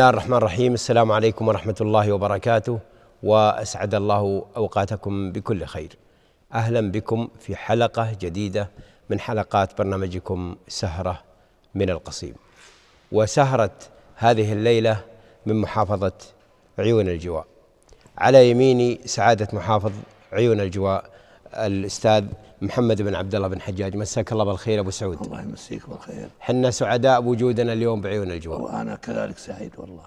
الله الرحمن الرحيم السلام عليكم ورحمة الله وبركاته وأسعد الله أوقاتكم بكل خير أهلا بكم في حلقة جديدة من حلقات برنامجكم سهرة من القصيم وسهرة هذه الليلة من محافظة عيون الجواء على يميني سعادة محافظ عيون الجواء الأستاذ محمد بن عبد الله بن حجاج مساك الله بالخير ابو سعود الله يمسيك بالخير حنا سعداء بوجودنا اليوم بعيون الجوار وانا كذلك سعيد والله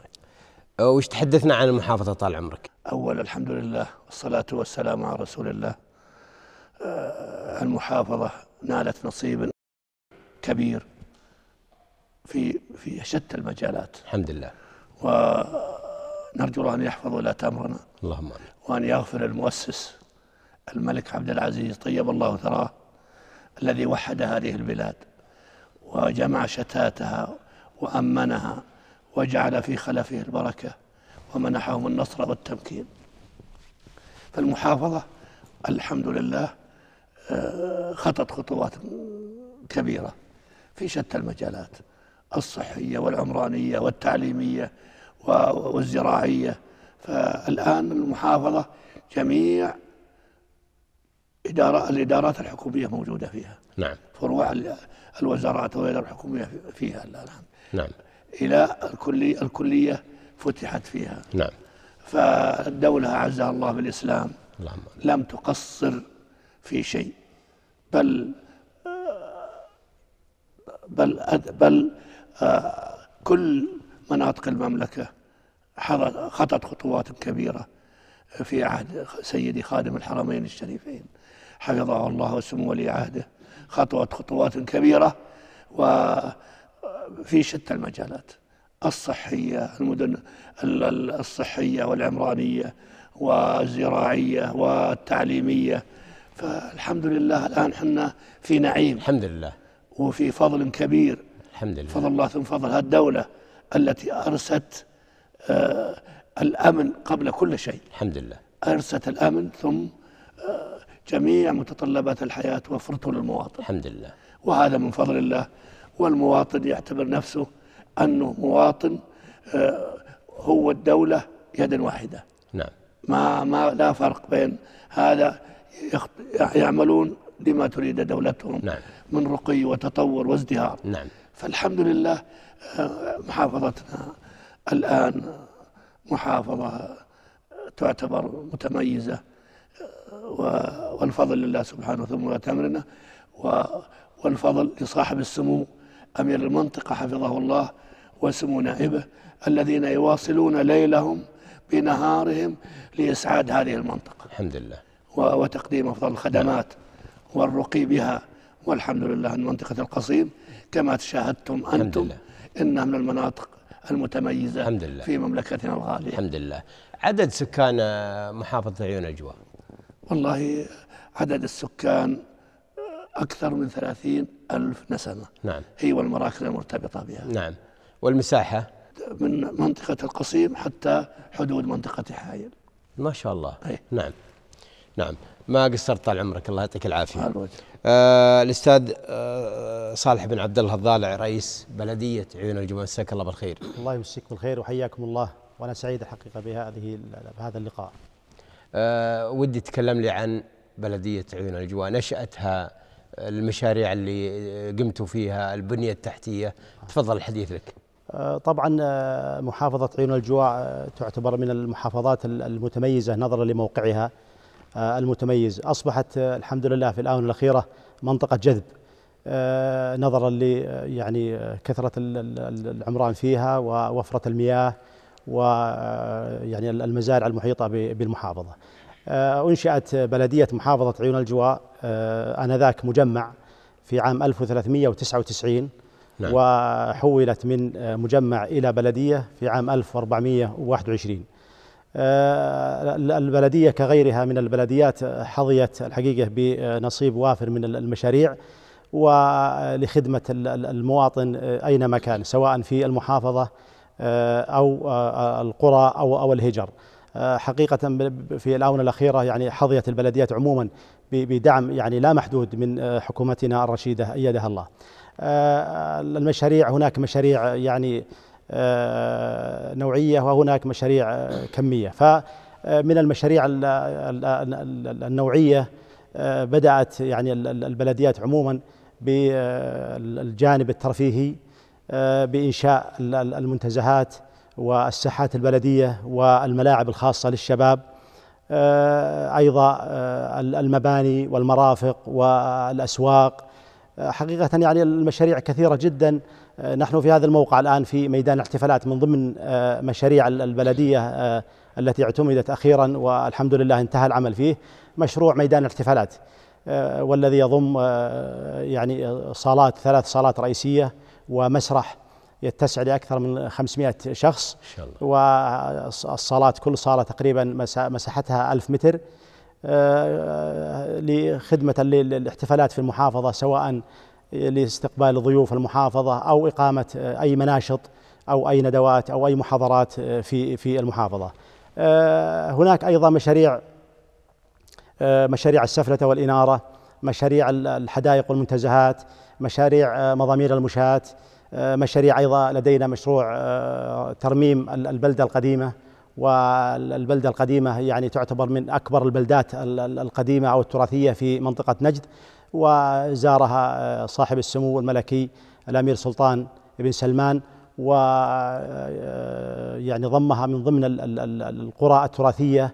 أه، وش تحدثنا عن المحافظه طال عمرك اول الحمد لله والصلاه والسلام على رسول الله أه، المحافظه نالت نصيب كبير في في شتى المجالات الحمد لله ونرجو ان يحفظ ولاة امرنا اللهم امين وان يغفر المؤسس الملك عبد العزيز طيب الله ثراه الذي وحد هذه البلاد وجمع شتاتها وأمنها وجعل في خلفه البركة ومنحهم النصر والتمكين فالمحافظة الحمد لله آه، خطت خطوات كبيرة في شتى المجالات الصحية والعمرانية والتعليمية والزراعية فالآن المحافظة جميع إدارة الإدارات الحكومية موجودة فيها نعم فروع الوزارات والإدارة الحكومية فيها الآن نعم إلى الكلية الكلية فتحت فيها نعم فالدولة أعزها الله بالإسلام اللهم. لم تقصر في شيء بل بل بل آه، كل مناطق المملكة خطت خطوات كبيرة في عهد سيدي خادم الحرمين الشريفين حفظه الله وسمو ولي عهده خطوه خطوات كبيرة وفي شتى المجالات الصحية المدن الصحية والعمرانية والزراعية والتعليمية فالحمد لله الآن حنا في نعيم الحمد لله وفي فضل كبير الحمد لله فضل الله ثم فضل هالدولة التي أرست آه، الأمن قبل كل شيء الحمد لله ارست الأمن ثم آه، جميع متطلبات الحياة وفرته للمواطن الحمد لله وهذا من فضل الله والمواطن يعتبر نفسه أنه مواطن آه، هو الدولة يد واحدة نعم ما, ما لا فرق بين هذا يعملون لما تريد دولتهم نعم. من رقي وتطور وازدهار نعم. فالحمد لله آه، محافظتنا الآن محافظة تعتبر متميزة والفضل لله سبحانه ثم تمرنا والفضل لصاحب السمو أمير المنطقة حفظه الله وسمو نائبه الذين يواصلون ليلهم بنهارهم لإسعاد هذه المنطقة الحمد لله وتقديم أفضل الخدمات نعم. والرقي بها والحمد لله منطقة القصيم كما تشاهدتم أنتم إنها من المناطق المتميزة الحمد لله في مملكتنا الغالية الحمد لله عدد سكان آه، محافظة عيون أجواء والله عدد السكان آه، أكثر من ثلاثين ألف نسمة نعم هي والمراكز المرتبطة بها نعم والمساحة من منطقة القصيم حتى حدود منطقة حايل ما شاء الله أي. نعم نعم ما قصرت طال عمرك الله يعطيك العافيه آه الاستاذ آه صالح بن عبد الله الضالع رئيس بلديه عيون الجمل مساك الله بالخير الله يمسيك بالخير وحياكم الله وانا سعيد الحقيقه بهذه بهذا اللقاء آه ودي تكلم لي عن بلديه عيون الجوى نشاتها آه، المشاريع اللي آه، قمتوا فيها البنيه التحتيه تفضل الحديث لك آه، طبعا محافظة عيون الجوا تعتبر من المحافظات المتميزة نظرا لموقعها آه، المتميز أصبحت آه، الحمد لله في الآونة الأخيرة منطقة جذب آه، نظرا ل يعني كثرة العمران فيها ووفرة المياه ويعني المزارع المحيطة بالمحافظة أنشأت بلدية محافظة عيون الجواء آنذاك مجمع في عام 1399 نعم. وحولت من مجمع إلى بلدية في عام 1421 آه، البلدية كغيرها من البلديات حظيت الحقيقة بنصيب وافر من المشاريع ولخدمة المواطن أينما كان سواء في المحافظة آه، أو آه، القرى أو أو الهجر حقيقة في الآونة الأخيرة يعني حظيت البلديات عموما بدعم يعني لا محدود من حكومتنا الرشيدة أيدها الله المشاريع هناك مشاريع يعني آه، نوعية وهناك مشاريع آه، كمية فمن آه، المشاريع النوعية بدأت يعني البلديات عموما بالجانب الترفيهي بإنشاء المنتزهات والساحات البلدية والملاعب الخاصة للشباب أيضا المباني والمرافق والأسواق حقيقة يعني المشاريع كثيرة جداً آه، نحن في هذا الموقع الآن في ميدان الاحتفالات من ضمن آه، مشاريع البلدية آه، التي اعتمدت أخيرا والحمد لله انتهى العمل فيه مشروع ميدان الاحتفالات والذي يضم يعني صالات ثلاث صالات رئيسية ومسرح يتسع لأكثر من 500 شخص إن شاء الله. والصالات كل صالة تقريبا مساحتها ألف متر لخدمة للاحتفالات في المحافظة سواء لاستقبال ضيوف المحافظة أو إقامة آه، أي مناشط أو أي ندوات أو أي محاضرات آه، في في المحافظة آه، هناك أيضا مشاريع مشاريع السفلة والإنارة مشاريع الحدائق والمنتزهات مشاريع مضامير المشاة مشاريع أيضا لدينا مشروع ترميم البلدة القديمة والبلدة القديمة يعني تعتبر من أكبر البلدات القديمة أو التراثية في منطقة نجد وزارها آه، صاحب السمو الملكي الامير سلطان بن سلمان و آه، آه، يعني ضمها من ضمن القرى التراثيه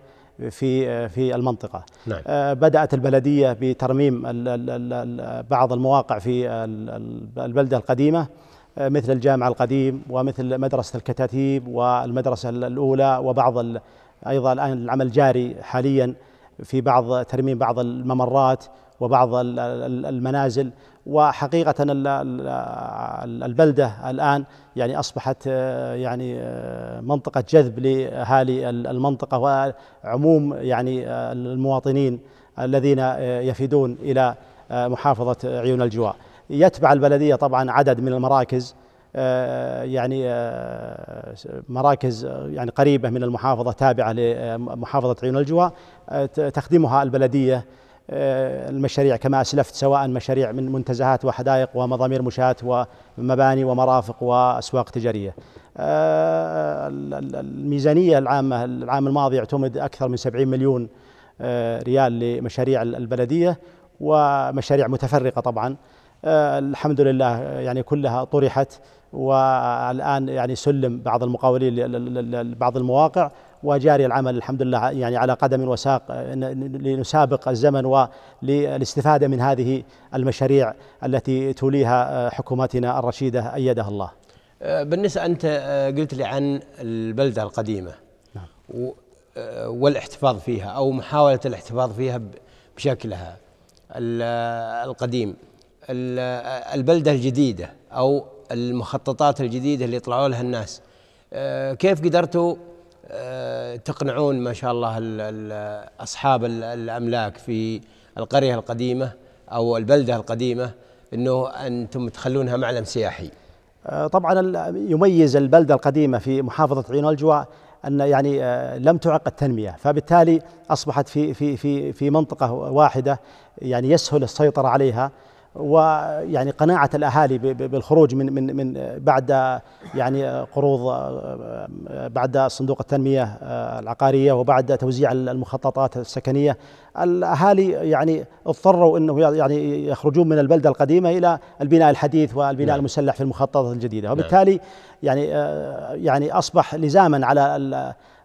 في في المنطقه. نعم. بدات البلديه بترميم بعض المواقع في البلده القديمه مثل الجامع القديم ومثل مدرسه الكتاتيب والمدرسه الاولى وبعض ايضا الان العمل جاري حاليا في بعض ترميم بعض الممرات وبعض المنازل وحقيقة البلدة الآن يعني أصبحت آه، يعني آه، منطقة جذب لأهالي المنطقة وعموم يعني آه، المواطنين الذين يفيدون إلى محافظة عيون الجواء يتبع البلدية طبعا عدد من المراكز يعني مراكز يعني قريبة من المحافظة تابعة لمحافظة عيون الجواء تخدمها البلدية آه، المشاريع كما أسلفت سواء مشاريع من منتزهات وحدائق ومضامير مشاة ومباني ومرافق وأسواق تجارية آه، الميزانية العامة العام الماضي اعتمد أكثر من 70 مليون آه، ريال لمشاريع البلدية ومشاريع متفرقة طبعا الحمد لله يعني كلها طرحت والآن يعني سلم بعض المقاولين لبعض المواقع وجاري العمل الحمد لله يعني على قدم وساق لنسابق الزمن وللاستفاده من هذه المشاريع التي توليها آه، حكومتنا الرشيده ايدها الله. آه، بالنسبه انت آه، قلت لي عن البلده القديمه نعم. والاحتفاظ فيها او محاوله الاحتفاظ فيها بشكلها القديم البلده الجديده او المخططات الجديده اللي طلعوا لها الناس كيف قدرتوا آه، تقنعون ما شاء الله اصحاب الاملاك في القريه القديمه او البلده القديمه انه انتم تخلونها معلم سياحي. آه، طبعا يميز البلده القديمه في محافظه عين الجوى ان يعني آه، لم تعق التنميه فبالتالي اصبحت في في في في منطقه واحده يعني يسهل السيطره عليها ويعني قناعة الأهالي بالخروج من من من بعد يعني قروض بعد صندوق التنمية العقارية وبعد توزيع المخططات السكنية الأهالي يعني اضطروا أنه يعني يخرجون من البلدة القديمة إلى البناء الحديث والبناء نعم. المسلح في المخططات الجديدة نعم. وبالتالي يعني يعني أصبح لزاما على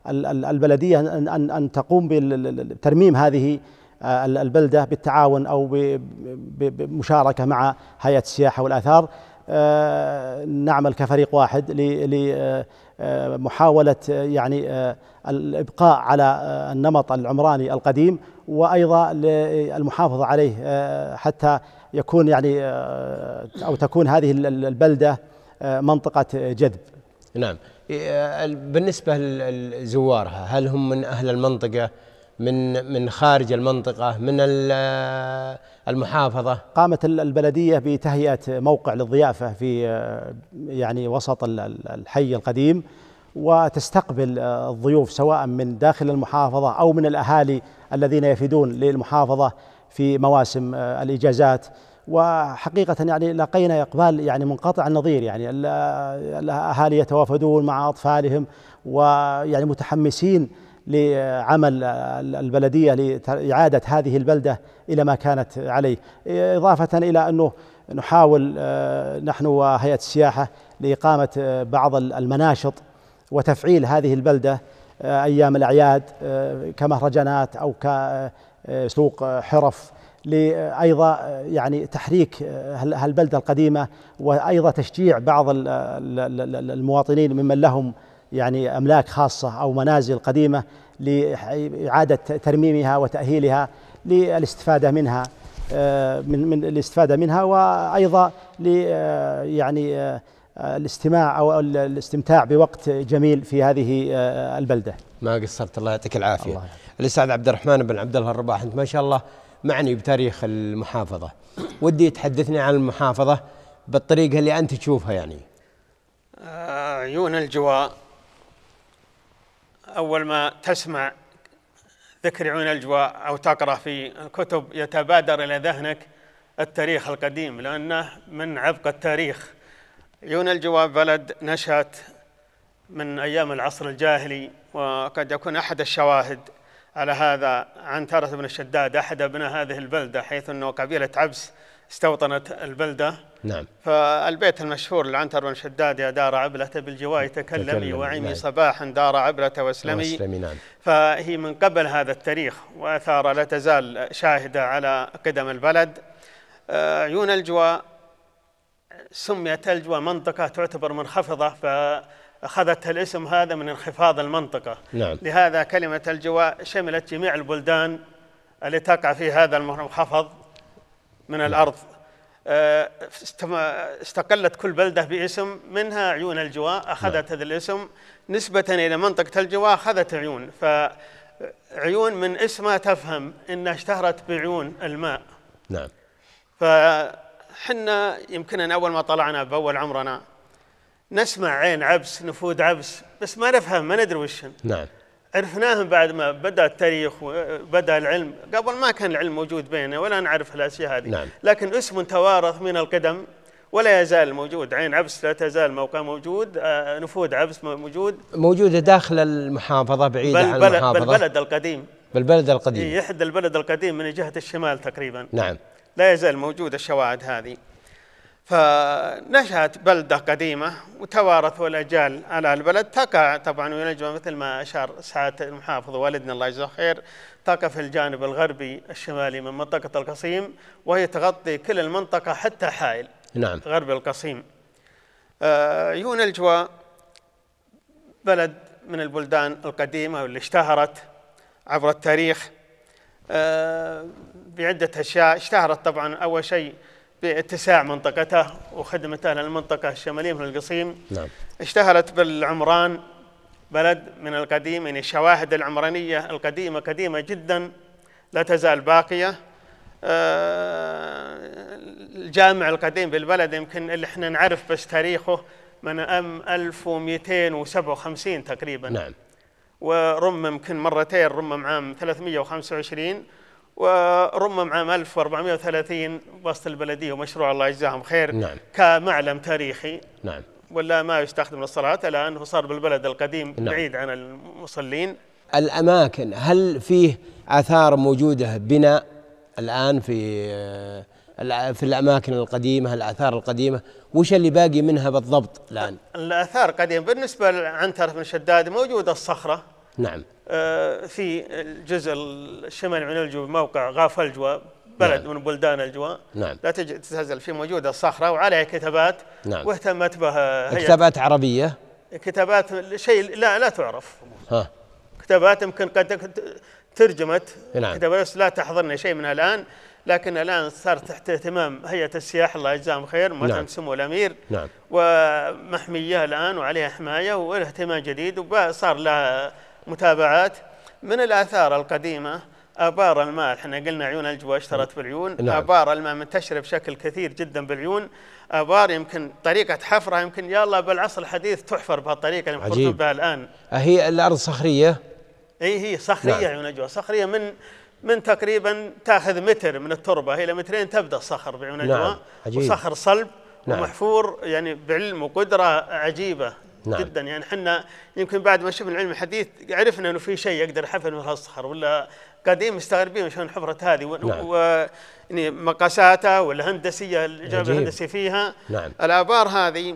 البلدية أن أن تقوم بترميم هذه آه، البلدة بالتعاون أو بمشاركة مع هيئة السياحة والآثار آه، نعمل كفريق واحد لمحاولة آه، يعني الإبقاء على النمط العمراني القديم وأيضا المحافظة عليه حتى يكون يعني أو تكون هذه البلدة منطقة جذب نعم إيه، بالنسبة لزوارها هل هم من أهل المنطقة من من خارج المنطقة من المحافظة قامت البلدية بتهيئة موقع للضيافة في يعني وسط الحي القديم وتستقبل الضيوف سواء من داخل المحافظة أو من الأهالي الذين يفدون للمحافظة في مواسم الإجازات وحقيقة يعني لقينا إقبال يعني منقطع النظير يعني الأهالي يتوافدون مع أطفالهم ويعني متحمسين لعمل البلدية لإعادة هذه البلدة إلى ما كانت عليه إضافة إلى أنه نحاول آه، نحن وهيئة السياحة لإقامة آه، بعض المناشط وتفعيل هذه البلدة آه، أيام الأعياد كمهرجانات أو كسوق حرف لأيضا يعني تحريك هالبلدة القديمة وأيضا تشجيع بعض المواطنين ممن لهم يعني املاك خاصه او منازل قديمه لاعاده ترميمها وتاهيلها للاستفاده منها آه، من من الاستفاده منها وايضا ل آه، يعني آه، الاستماع او الاستمتاع بوقت جميل في هذه البلده. ما قصرت الله يعطيك العافيه. الله الاستاذ عبد الرحمن بن عبد الله الرباح انت ما شاء الله معني بتاريخ المحافظه. ودي تحدثني عن المحافظه بالطريقه اللي انت تشوفها يعني. عيون الجواء أول ما تسمع ذكر عيون الجواء أو تقرأ في الكتب يتبادر إلى ذهنك التاريخ القديم لأنه من عبق التاريخ عيون الجواء بلد نشأت من أيام العصر الجاهلي وقد يكون أحد الشواهد على هذا عنترة بن الشداد أحد أبناء هذه البلدة حيث أنه قبيلة عبس استوطنت البلدة نعم فالبيت المشهور لعنتر بن شداد يا دار عبلة بالجواي تكلمي وعمي نعم. صباحا دار عبلة واسلمي, واسلمي نعم. فهي من قبل هذا التاريخ وأثار لا تزال شاهدة على قدم البلد آه، عيون الجوا سميت الجوا منطقة تعتبر منخفضة فأخذت الاسم هذا من انخفاض المنطقة نعم. لهذا كلمة الجواء شملت جميع البلدان اللي تقع في هذا المنخفض من الأرض آه، استقلت كل بلدة باسم منها عيون الجواء أخذت نعم. هذا الاسم نسبة إلى منطقة الجواء أخذت عيون فعيون من اسمها تفهم أنها اشتهرت بعيون الماء نعم فحنا ان أول ما طلعنا بأول عمرنا نسمع عين عبس نفود عبس بس ما نفهم ما ندري وش نعم عرفناهم بعد ما بدا التاريخ وبدا العلم قبل ما كان العلم موجود بيننا ولا نعرف الاشياء هذه نعم. لكن اسم توارث من القدم ولا يزال موجود عين عبس لا تزال موقع موجود آه، نفوذ عبس موجود موجودة داخل المحافظة بعيدة بل عن بل المحافظة بالبلد القديم بالبلد القديم إحدى البلد القديم من جهة الشمال تقريبا نعم لا يزال موجود الشواهد هذه فنشأت بلدة قديمة وتوارثوا الأجيال على البلد تقع طبعا ونجمة مثل ما أشار سعادة المحافظ والدنا الله يجزاه خير تقع في الجانب الغربي الشمالي من منطقة القصيم وهي تغطي كل المنطقة حتى حائل نعم غرب القصيم آه يونلجوا بلد من البلدان القديمة واللي اشتهرت عبر التاريخ آه بعدة أشياء اشتهرت طبعا أول شيء باتساع منطقته وخدمة أهل المنطقة الشمالية من القصيم نعم. اشتهرت بالعمران بلد من القديم يعني الشواهد العمرانية القديمة قديمة جدا لا تزال باقية آه، الجامع القديم بالبلد يمكن اللي احنا نعرف بس تاريخه من أم 1257 تقريبا نعم ورمم يمكن مرتين رمم عام 325 ورمم عام 1430 وسط البلدية ومشروع الله يجزاهم خير نعم. كمعلم تاريخي نعم. ولا ما يستخدم للصلاة الآن صار بالبلد القديم نعم. بعيد عن المصلين الأماكن هل فيه آثار موجودة بناء الآن في آه، في الأماكن القديمة الآثار القديمة وش اللي باقي منها بالضبط الآن؟ الآثار القديمة بالنسبة لعنتر بن شداد موجودة الصخرة نعم آه، في الجزء الشمالي من الجو موقع غاف الجوى بلد نعم. من بلدان الجوى نعم. لا تتهزل في موجوده الصخره وعليها كتابات نعم. واهتمت بها كتابات عربيه كتابات شيء لا لا تعرف ها كتابات يمكن قد ترجمت نعم. كتابات لا تحضرنا شيء منها الان لكن الان صار تحت اهتمام هيئه السياحه الله يجزاهم خير ما نعم. سمو الامير نعم. ومحميه الان وعليها حمايه واهتمام جديد وصار لها متابعات من الآثار القديمة آبار الماء احنا قلنا عيون الجوى اشترت نعم. بالعيون نعم. آبار الماء منتشرة بشكل كثير جدا بالعيون آبار يمكن طريقة حفرها يمكن يا الله بالعصر الحديث تحفر بهالطريقة اللي مخطوط بها الآن هي الأرض صخرية؟ اي هي صخرية نعم. عيون الجوى صخرية من من تقريبا تاخذ متر من التربة إلى مترين تبدأ الصخر بعيون الجوى نعم. وصخر صلب نعم. ومحفور يعني بعلم وقدرة عجيبة نعم. جدا يعني احنا يمكن بعد ما شفنا العلم الحديث عرفنا انه في شيء يقدر يحفر من الصخر ولا قاعدين مستغربين شلون حفرت هذه نعم. و يعني مقاساتها والهندسيه الاجابه الهندسيه فيها نعم. الابار هذه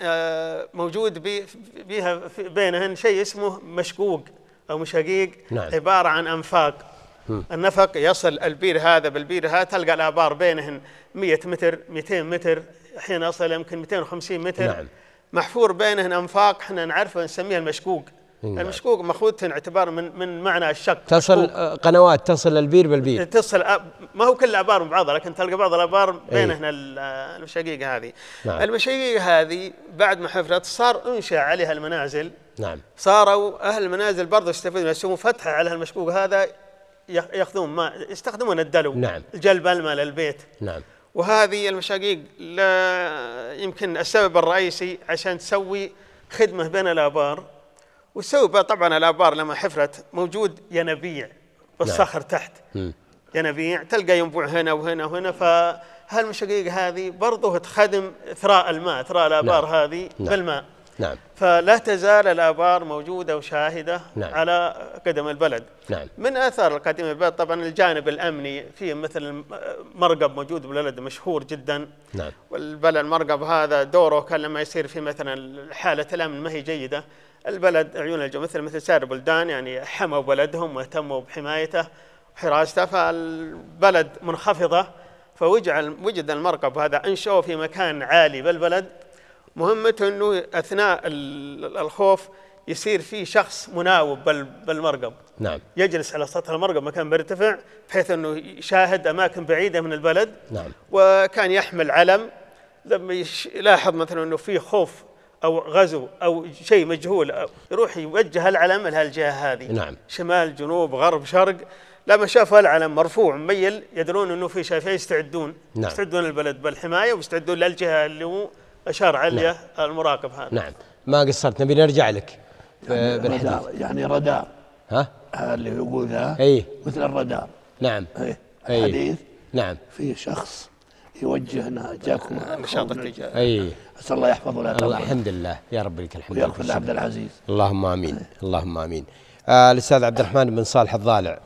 آه، موجود بي بيها بينهن شيء اسمه مشقوق او مشقيق نعم. عباره عن انفاق م. النفق يصل البير هذا بالبير هذا تلقى الابار بينهن 100 متر 200 متر احيانا يصل يمكن 250 متر نعم. محفور بينهن انفاق احنا نعرفه نسميه المشكوك إيه. المشكوك مخوذة اعتبار من من معنى الشق تصل مشكوك. آه، قنوات تصل البير بالبير تصل آه، ما هو كل الابار من بعضها لكن تلقى بعض الابار إيه. بينهن آه، المشاقيق هذه نعم. المشاقيق هذه بعد ما حفرت صار انشا عليها المنازل نعم صاروا اهل المنازل برضه يستفيدون يسوون فتحه على المشكوك هذا ياخذون ما يستخدمون الدلو نعم جلب الماء للبيت نعم وهذه المشاقيق لا يمكن السبب الرئيسي عشان تسوي خدمه بين الابار وتسوي طبعا الابار لما حفرت موجود ينابيع نعم. تحت ينابيع تلقى ينبوع هنا وهنا وهنا فهالمشاقيق هذه برضه تخدم ثراء الماء ثراء الابار نعم. هذه نعم. بالماء نعم فلا تزال الآبار موجودة وشاهدة نعم. على قدم البلد نعم. من آثار قدم البلد طبعا الجانب الأمني فيه مثل مرقب موجود بالبلد مشهور جدا نعم. والبلد المرقب هذا دوره كان لما يصير في مثلا حالة الأمن ما هي جيدة البلد عيون الجو مثل مثل سائر البلدان يعني حموا بلدهم واهتموا بحمايته وحراسته فالبلد منخفضة فوجد المرقب هذا أنشأوه في مكان عالي بالبلد مهمته انه اثناء الخوف يصير في شخص مناوب بالمرقب نعم يجلس على سطح المرقب مكان مرتفع بحيث انه يشاهد اماكن بعيده من البلد نعم وكان يحمل علم لما يلاحظ مثلا انه في خوف او غزو او شيء مجهول أو يروح يوجه العلم لهالجهه هذه نعم شمال جنوب غرب شرق لما شافوا العلم مرفوع مميل يدرون انه في شيء يستعدون نعم يستعدون البلد بالحمايه ويستعدون للجهه اللي هو أشار عليه نعم. المراقب هذا نعم ما قصرت نبي نرجع لك يعني بالحديث رادار يعني رادار ها آه، اللي يقول ذا اي مثل الرادار نعم اي حديث نعم في شخص يوجهنا جاكم نعم، التجاري اي اسال الله يحفظه لك الحمد لله يا رب لك الحمد ويغفر لعبد العزيز اللهم امين أي. اللهم امين آه الاستاذ عبد الرحمن بن صالح الضالع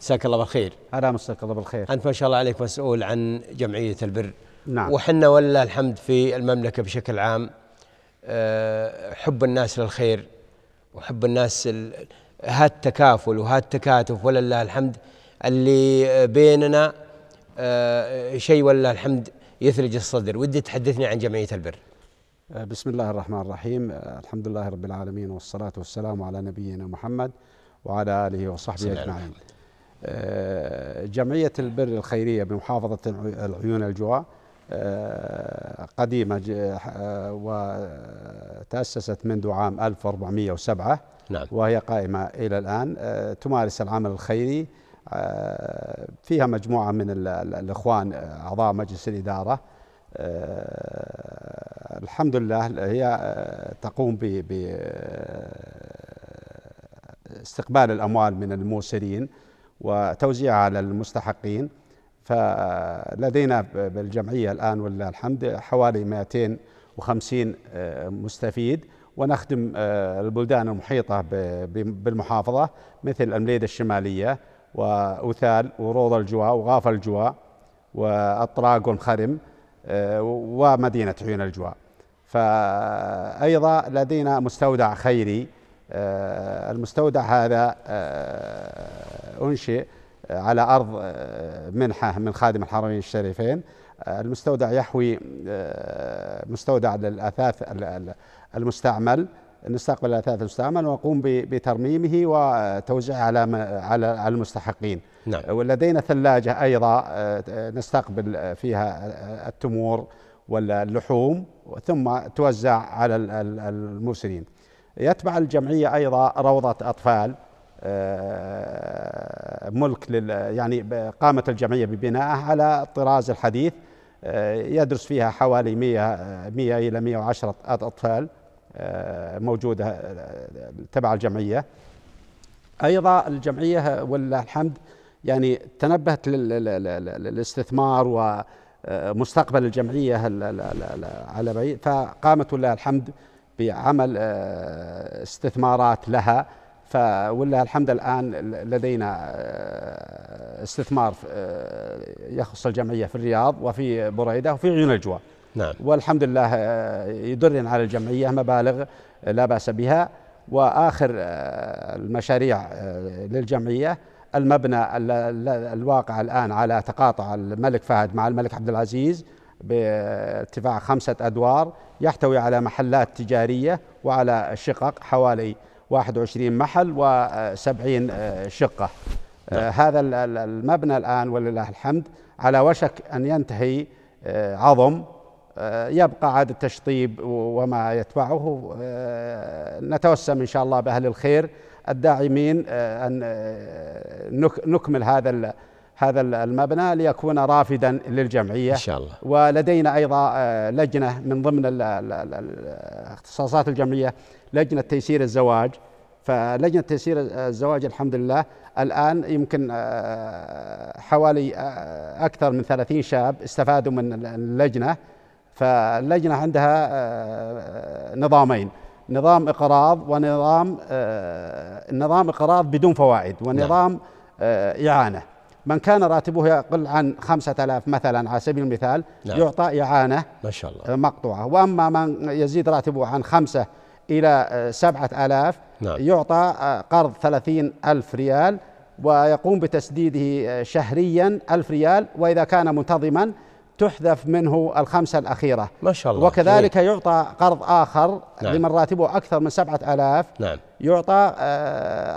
مساك الله بالخير انا مساك الله بالخير انت ما شاء الله عليك مسؤول عن جمعيه البر نعم وحنا ولله الحمد في المملكة بشكل عام آه، حب الناس للخير وحب الناس هذا التكافل وهذا التكاتف ولله الحمد اللي بيننا آه، شيء ولله الحمد يثلج الصدر ودي تحدثني عن جمعية البر آه، بسم الله الرحمن الرحيم الحمد لله رب العالمين والصلاة والسلام على نبينا محمد وعلى آله وصحبه أجمعين جمعية البر الخيرية بمحافظة العيون الجوع آه، قديمة آه، وتأسست منذ عام 1407 نعم. وهي قائمة إلى الآن آه، تمارس العمل الخيري فيها مجموعة من الإخوان أعضاء مجلس الإدارة الحمد لله هي تقوم باستقبال الأموال من الموسرين وتوزيعها على المستحقين فلدينا بالجمعية الآن ولله الحمد حوالي 250 آه، مستفيد ونخدم آه، البلدان المحيطة بالمحافظة مثل المليده الشمالية وأوثال وروض الجواء وغاف الجواء واطراق والمخرم آه، ومدينة عيون الجواء فأيضا لدينا مستودع خيري المستودع هذا أنشئ على أرض آه، منحة من خادم الحرمين الشريفين آه، المستودع يحوي آه، مستودع للأثاث المستعمل نستقبل الأثاث المستعمل ونقوم بترميمه وتوزيعه على على المستحقين نعم. ولدينا ثلاجة أيضا نستقبل فيها التمور واللحوم ثم توزع على المرسلين يتبع الجمعية أيضا روضة أطفال آه، ملك لل يعني قامت الجمعية ببنائه على الطراز الحديث آه، يدرس فيها حوالي 100 100 آه، إلى 110 أطفال موجودة تبع الجمعية أيضا الجمعية ولله الحمد يعني تنبهت للاستثمار ومستقبل الجمعية على فقامت ولله الحمد بعمل استثمارات لها فولله الحمد الآن لدينا آه، استثمار آه، يخص الجمعية في الرياض وفي بريدة وفي عيون الجوى نعم. والحمد لله آه، يدرن على الجمعية مبالغ لا بأس بها وآخر المشاريع للجمعية المبنى الواقع الآن على تقاطع الملك فهد مع الملك عبد العزيز بارتفاع خمسة أدوار يحتوي على محلات تجارية وعلى شقق حوالي 21 محل و70 آه، شقة ده. آه، طيب. هذا المبنى الآن ولله الحمد على وشك أن ينتهي آه، عظم يبقى عاد التشطيب وما يتبعه نتوسم إن شاء الله بأهل الخير الداعمين أن نكمل هذا هذا المبنى ليكون رافدا للجمعية إن شاء الله ولدينا أيضا لجنة من ضمن اختصاصات الجمعية لجنه تيسير الزواج فلجنه تيسير الزواج الحمد لله الان يمكن آه، حوالي آه، اكثر من 30 شاب استفادوا من اللجنه فاللجنه عندها آه، نظامين نظام اقراض ونظام نظام اقراض بدون فوائد ونظام نعم. اعانه من كان راتبه يقل عن خمسة آلاف مثلا على سبيل المثال نعم. يعطى إعانة ما شاء الله مقطوعة وأما من يزيد راتبه عن خمسة إلى آه، سبعة آلاف نعم. يعطى آه، قرض ثلاثين ألف ريال ويقوم بتسديده آه، شهريا ألف ريال وإذا كان منتظما تحذف منه الخمسة الأخيرة ما شاء الله وكذلك جميل. يعطى قرض آخر نعم. لمن راتبه أكثر من سبعة آلاف نعم. يعطى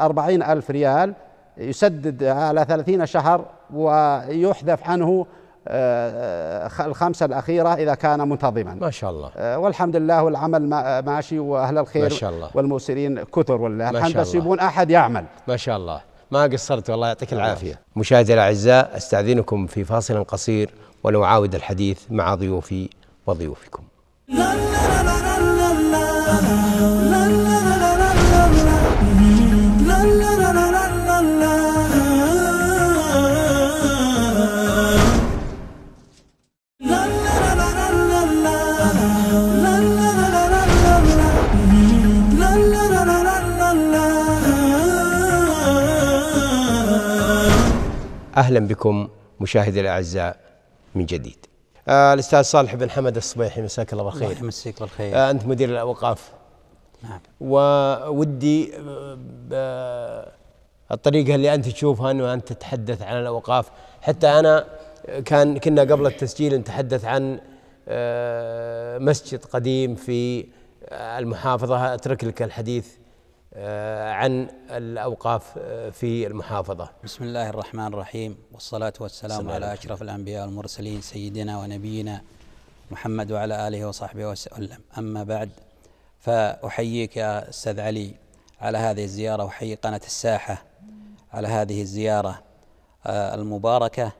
أربعين ألف ريال يسدد على ثلاثين شهر ويحذف عنه الخمسة الأخيرة إذا كان منتظما ما شاء الله والحمد لله والعمل ماشي وأهل الخير ما شاء الله والموسرين كثر والله الحمد بس يبون أحد يعمل ما شاء الله ما قصرت والله يعطيك العافية مشاهدي الأعزاء أستأذنكم في فاصل قصير ونعاود الحديث مع ضيوفي وضيوفكم أهلا بكم مشاهدي الأعزاء من جديد آه الأستاذ صالح بن حمد الصبيحي مساك الله بالخير الله يمسيك بالخير آه أنت مدير الأوقاف نعم وودي آه، آه، الطريقة اللي أنت تشوفها أنه أنت تتحدث عن الأوقاف حتى أنا كان كنا قبل التسجيل نتحدث عن آه، مسجد قديم في المحافظة أترك لك الحديث آه، عن الأوقاف آه، في المحافظة بسم الله الرحمن الرحيم والصلاة والسلام على أشرف الأنبياء والمرسلين سيدنا ونبينا محمد وعلى آله وصحبه وسلم أما بعد فأحييك يا أستاذ علي على هذه الزيارة وأحيي قناة الساحة على هذه الزيارة آه، المباركة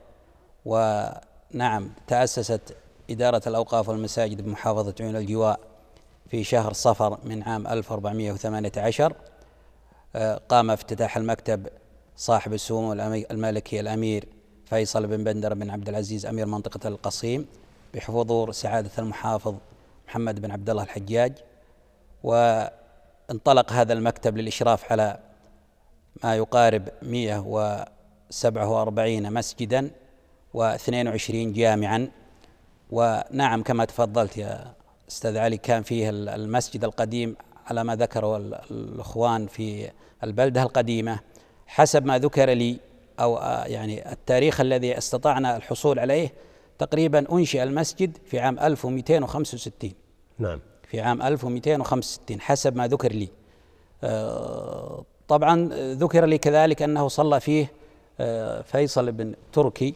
ونعم تأسست إدارة الأوقاف والمساجد بمحافظة عيون الجواء في شهر صفر من عام 1418 آه، قام افتتاح المكتب صاحب السمو الملكي الأمير فيصل بن بندر بن عبد العزيز أمير منطقة القصيم بحضور سعادة المحافظ محمد بن عبد الله الحجاج وانطلق هذا المكتب للإشراف على ما يقارب 147 مسجدا و22 جامعا ونعم كما تفضلت يا استاذ علي كان فيه المسجد القديم على ما ذكره الاخوان في البلده القديمه حسب ما ذكر لي او آه، يعني التاريخ الذي استطعنا الحصول عليه تقريبا انشئ المسجد في عام 1265 نعم في عام 1265 حسب ما ذكر لي آه، طبعا ذكر لي كذلك انه صلى فيه آه، فيصل بن تركي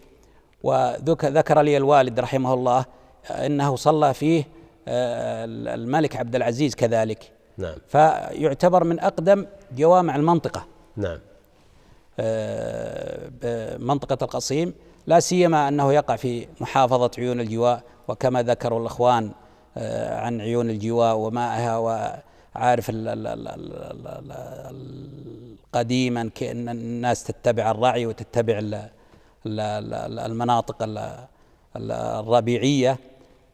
وذكر لي الوالد رحمه الله انه صلى فيه آه، الملك عبد العزيز كذلك نعم فيعتبر من أقدم جوامع المنطقة نعم آه، منطقة القصيم لا سيما أنه يقع في محافظة عيون الجواء وكما ذكروا الأخوان آه، عن عيون الجواء ومائها وعارف قديما كأن الناس تتبع الرعي وتتبع المناطق الربيعية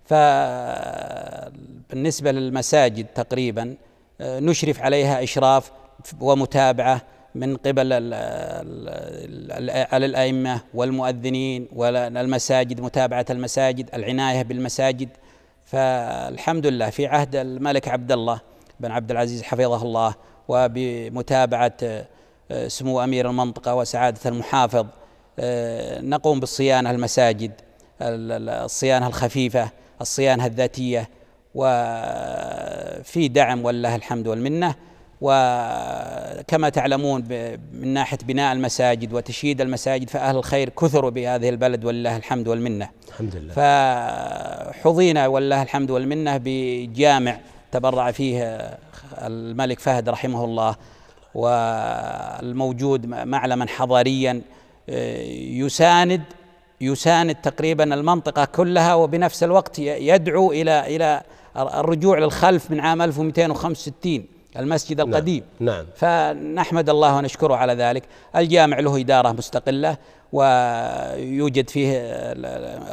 فبالنسبة للمساجد تقريبا آه، نشرف عليها إشراف ومتابعة من قبل على الأئمة والمؤذنين والمساجد متابعة المساجد العناية بالمساجد فالحمد لله في عهد الملك عبد الله بن عبد العزيز حفظه الله وبمتابعة آه، سمو أمير المنطقة وسعادة المحافظ آه، نقوم بالصيانة المساجد الصيانة الخفيفة الصيانه الذاتيه وفي دعم والله الحمد والمنه وكما تعلمون من ناحيه بناء المساجد وتشييد المساجد فاهل الخير كثروا بهذه البلد والله الحمد والمنه. الحمد لله. فحظينا والله الحمد والمنه بجامع تبرع فيه الملك فهد رحمه الله والموجود معلما حضاريا آه، يساند يساند تقريبا المنطقة كلها وبنفس الوقت يدعو إلى إلى الرجوع للخلف من عام 1265 المسجد نعم، القديم نعم, نعم فنحمد الله ونشكره على ذلك الجامع له إدارة مستقلة ويوجد فيه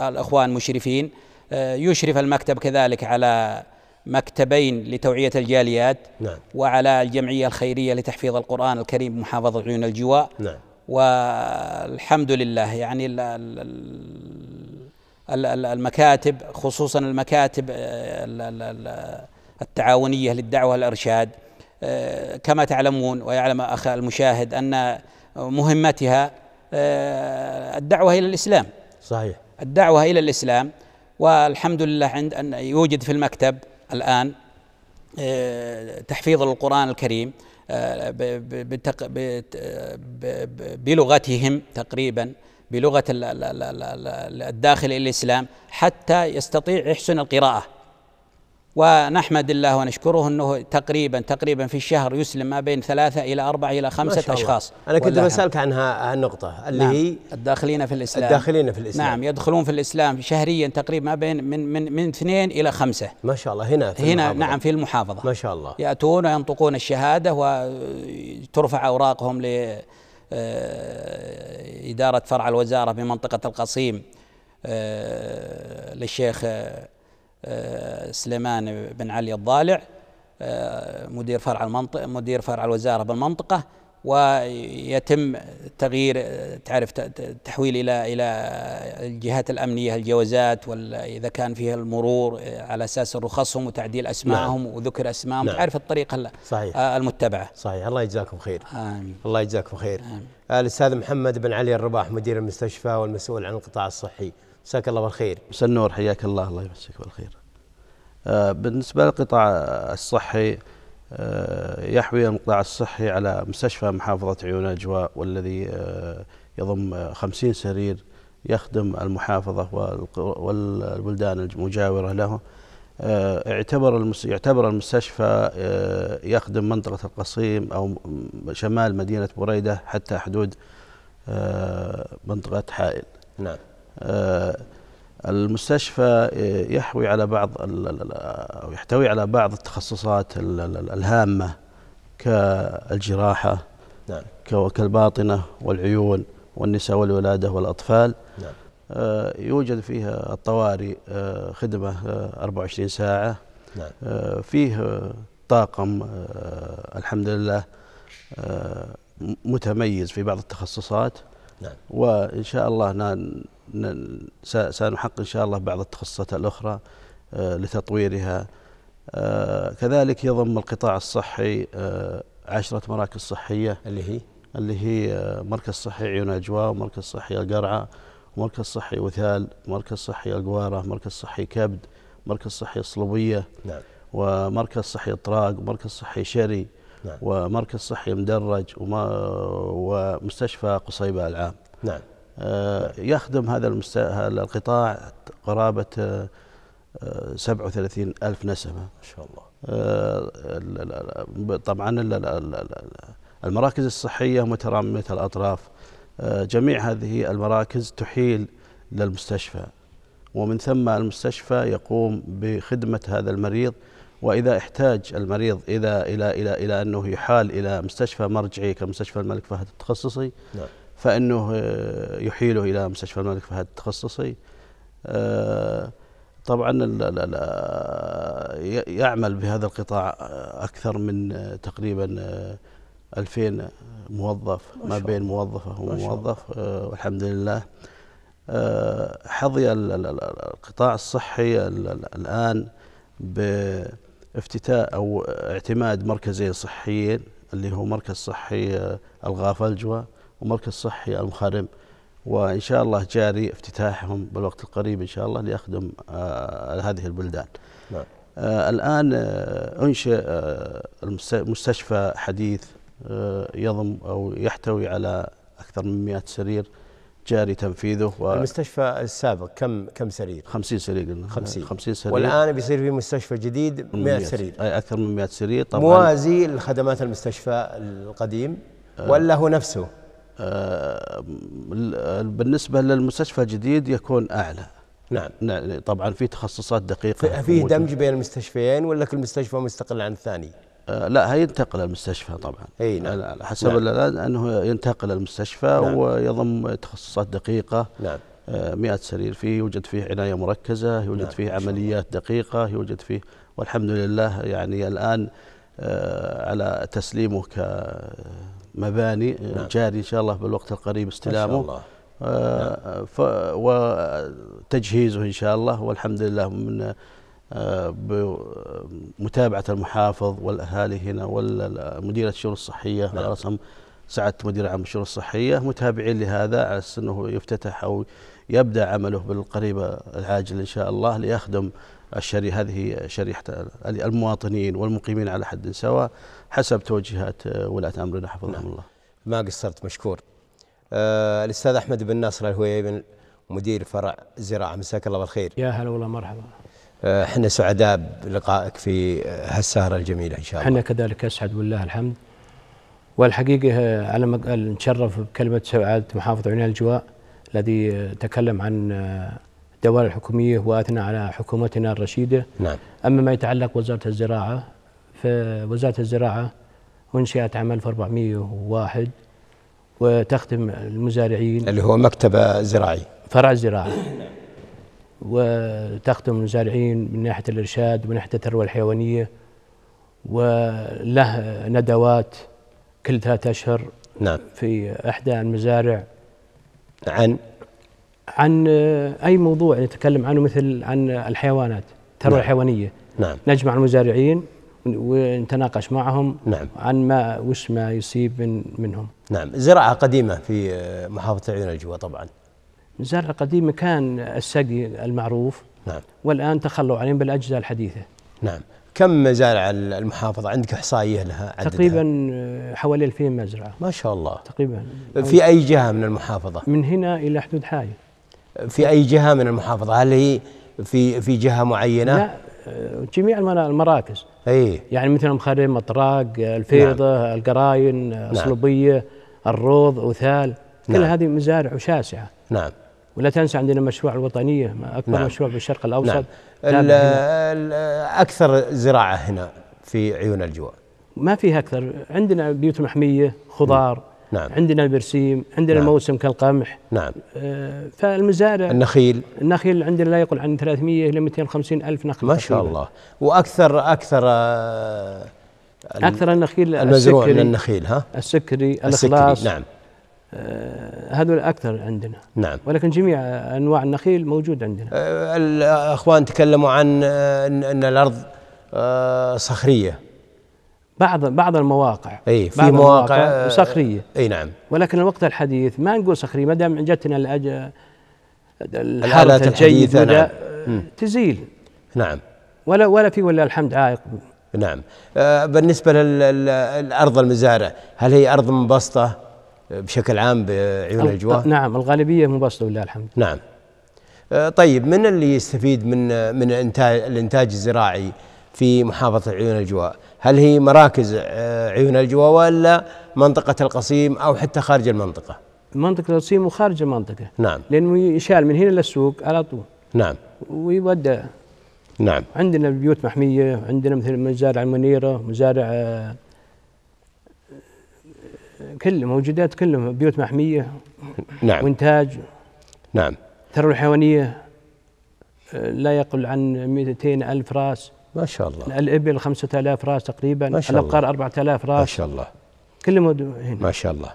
الأخوان مشرفين آه، يشرف المكتب كذلك على مكتبين لتوعية الجاليات نعم وعلى الجمعية الخيرية لتحفيظ القرآن الكريم بمحافظة عيون الجواء نعم والحمد لله يعني المكاتب خصوصا المكاتب آه، التعاونيه للدعوه والارشاد آه، كما تعلمون ويعلم اخ المشاهد ان مهمتها آه، الدعوه الى الاسلام صحيح الدعوه الى الاسلام والحمد لله عند ان يوجد في المكتب الان تحفيظ القران الكريم بلغتهم تقريبا بلغه الداخل الاسلام حتى يستطيع يحسن القراءه ونحمد الله ونشكره انه تقريبا تقريبا في الشهر يسلم ما بين ثلاثه الى اربعه الى خمسه اشخاص انا كنت بسالك عن النقطه اللي نعم هي الداخلين في الاسلام الداخلين في الاسلام نعم يدخلون في الاسلام شهريا تقريبا ما بين من من من اثنين الى خمسه ما شاء الله هنا في هنا المحافظة. نعم في المحافظه ما شاء الله ياتون وينطقون الشهاده وترفع اوراقهم ل آه، اداره فرع الوزاره بمنطقه القصيم آه، للشيخ آه، آه، سليمان بن علي الضالع آه، مدير فرع المنطقة مدير فرع الوزارة بالمنطقة ويتم تغيير تعرف تحويل الى الى الجهات الامنيه الجوازات اذا كان فيها المرور آه، على اساس رخصهم وتعديل اسمائهم نعم وذكر اسمائهم نعم تعرف الطريقه صحيح المتبعه صحيح الله يجزاكم خير امين الله يجزاكم خير آمين. الاستاذ محمد بن علي الرباح مدير المستشفى والمسؤول عن القطاع الصحي مساك الله بالخير مساء النور حياك الله الله يمسك بالخير آه، بالنسبة للقطاع الصحي آه، يحوي القطاع الصحي على مستشفى محافظة عيون الأجواء والذي آه، يضم خمسين سرير يخدم المحافظة والبلدان المجاورة له اعتبر يعتبر المستشفى يخدم منطقة القصيم أو شمال مدينة بريدة حتى حدود منطقة حائل نعم آه، المستشفى يحوي على بعض او يحتوي على بعض التخصصات الهامه كالجراحه نعم. كالباطنه والعيون والنساء والولاده والاطفال نعم. آه، يوجد فيها الطوارئ آه، خدمه 24 ساعه نعم. فيه طاقم الحمد لله متميز في بعض التخصصات نعم. وإن شاء الله سنحقق إن شاء الله بعض التخصصات الأخرى آه، لتطويرها آه، كذلك يضم القطاع الصحي آه، عشرة مراكز صحية اللي هي اللي هي مركز صحي عيون أجواء ومركز صحي القرعة ومركز صحي وثال مركز صحي القوارة مركز صحي كبد مركز صحي الصلوبية نعم. ومركز صحي طراق ومركز صحي شري نعم. ومركز صحي مدرج وما ومستشفى قصيبة العام نعم. آه، يخدم هذا المست... القطاع قرابة آه 37 ألف نسمة ما شاء الله آه، طبعا المراكز الصحية مترامية الأطراف آه، جميع هذه المراكز تحيل للمستشفى ومن ثم المستشفى يقوم بخدمة هذا المريض وإذا احتاج المريض إذا إلى إلى إلى أنه يحال إلى مستشفى مرجعي كمستشفى الملك فهد التخصصي نعم. فإنه آه، يحيله إلى مستشفى الملك فهد التخصصي آه، طبعا آه، يعمل بهذا القطاع أكثر من تقريبا 2000 موظف ما بين موظفة وموظف والحمد لله حظي القطاع الصحي الآن ب افتتاء أو اعتماد مركزين صحيين اللي هو مركز صحي الغافلجوة ومركز صحي المخرم وإن شاء الله جاري افتتاحهم بالوقت القريب إن شاء الله ليخدم آه، هذه البلدان نعم. آه، الآن آه، أنشئ مستشفى حديث يضم أو يحتوي على أكثر من 100 سرير جاري تنفيذه و... المستشفى السابق كم كم سرير؟ 50 سرير قلنا 50 50 سرير والان بيصير في مستشفى جديد 100 سرير اي اكثر من 100 سرير طبعا موازي لخدمات المستشفى القديم آه. ولا هو نفسه؟ آه، بالنسبه للمستشفى الجديد يكون اعلى نعم طبعا في تخصصات دقيقه في دمج بين المستشفيين ولا كل مستشفى مستقل عن الثاني؟ آه، لا هينتقل المستشفى طبعا اي نعم حسب نعم. الان انه ينتقل المستشفى نعم. ويضم تخصصات دقيقه نعم 100 آه، سرير فيه يوجد فيه عنايه مركزه يوجد نعم. فيه عمليات دقيقه يوجد فيه والحمد لله يعني الان آه، على تسليمه كمباني نعم. جاري ان شاء الله بالوقت القريب استلامه ان شاء الله نعم. وتجهيزه ان شاء الله والحمد لله من بمتابعة المحافظ والأهالي هنا ومديرة الشؤون الصحية على نعم. رأسهم سعادة مدير عام الشؤون الصحية متابعين لهذا على أساس أنه يفتتح أو يبدأ عمله بالقريبة العاجل إن شاء الله ليخدم الشري هذه شريحة المواطنين والمقيمين على حد سواء حسب توجيهات ولاة أمرنا حفظهم نعم. الله ما قصرت مشكور آه الأستاذ أحمد بن ناصر الهويبن مدير فرع زراعة مساك الله بالخير يا هلا والله مرحبا احنا آه، سعداء بلقائك في آه، هالسهرة الجميلة إن شاء الله احنا كذلك أسعد والله الحمد والحقيقة آه، على ما قال نتشرف بكلمة سعادة محافظ عنا الجواء الذي تكلم عن الدوائر الحكومية وأثنى على حكومتنا الرشيدة نعم. أما ما يتعلق وزارة الزراعة فوزارة الزراعة انشئت عام 1401 وتخدم المزارعين اللي هو مكتبة زراعي فرع زراعي وتخدم المزارعين من ناحية الإرشاد ومن ناحية الثروة الحيوانية وله ندوات كل ثلاثة أشهر نعم. في إحدى المزارع عن عن أي موضوع نتكلم عنه مثل عن الحيوانات الثروة نعم. الحيوانية نعم. نجمع المزارعين ونتناقش معهم نعم. عن ما وش ما يصيب من منهم نعم زراعة قديمة في محافظة عيون الجوا طبعا الزرع القديم كان السقي المعروف نعم والآن تخلوا عليه بالأجزاء الحديثة نعم كم مزارع المحافظة عندك إحصائية لها عددها؟ تقريبا آه، حوالي 2000 مزرعة ما شاء الله تقريبا في أي جهة من المحافظة؟ من هنا إلى حدود حايل في أي جهة من المحافظة؟ هل هي في في جهة معينة؟ لا آه، جميع المراكز اي يعني مثل مخرم مطراق الفيضة نعم. القراين الصلبية نعم. الروض أوثال كل نعم. هذه مزارع وشاسعة نعم ولا تنسى عندنا مشروع الوطنيه اكبر نعم. مشروع الشرق الاوسط نعم. ال اكثر زراعه هنا في عيون الجوار ما فيه اكثر عندنا بيوت محميه خضار نعم. نعم. عندنا البرسيم عندنا نعم. الموسم كالقمح نعم آه فالمزارع النخيل النخيل عندنا لا يقل عن 300 الى 250 الف نخل ما شاء الله واكثر اكثر آه اكثر النخيل المزروع من النخيل ها السكري, السكري الاخلاص نعم آه، هذول اكثر عندنا نعم ولكن جميع انواع النخيل موجود عندنا آه، الاخوان تكلموا عن ان الارض آه، صخريه بعض بعض المواقع اي في مواقع, صخريه اي نعم ولكن الوقت الحديث ما نقول صخريه ما دام جتنا الأج... الحالات الحديثه نعم تزيل نعم ولا ولا في ولا الحمد عائق نعم بالنسبه للارض المزارع هل هي ارض منبسطه بشكل عام بعيون الأجواء؟ نعم الغالبية مبسطة ولله الحمد نعم آه، طيب من اللي يستفيد من من الانتاج الانتاج الزراعي في محافظه عيون الاجواء هل هي مراكز آه، عيون الاجواء ولا منطقه القصيم او حتى خارج المنطقه؟ منطقه القصيم وخارج المنطقه نعم لانه يشال من هنا للسوق على طول نعم ويودع نعم عندنا بيوت محميه عندنا مثل مزارع المنيره مزارع آه، كل موجودات كلهم بيوت محميه نعم وانتاج نعم الثروه الحيوانيه آه، لا يقل عن 200 الف راس ما شاء الله الابل 5000 راس تقريبا ما شاء الله الابقار 4000 راس ما شاء الله كلهم هنا ما شاء الله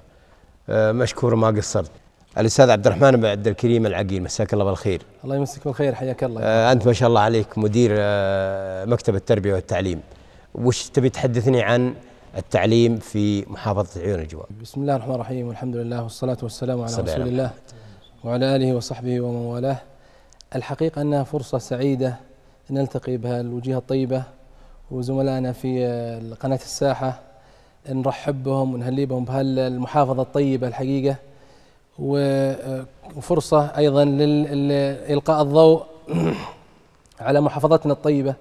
آه، مشكور ما قصرت الاستاذ عبد الرحمن بن عبد الكريم العقيل مساك الله بالخير الله يمسك بالخير حياك الله آه انت ما شاء الله عليك مدير آه مكتب التربيه والتعليم وش تبي تحدثني عن التعليم في محافظة عيون الجوار بسم الله الرحمن الرحيم والحمد لله والصلاة والسلام على رسول الله وعلى آله وصحبه ومن والاه الحقيقة أنها فرصة سعيدة أن نلتقي بهالوجيه الطيبة وزملائنا في قناة الساحة نرحب بهم ونهلي بهم بهالمحافظة الطيبة الحقيقة وفرصة أيضا لإلقاء الضوء على محافظتنا الطيبة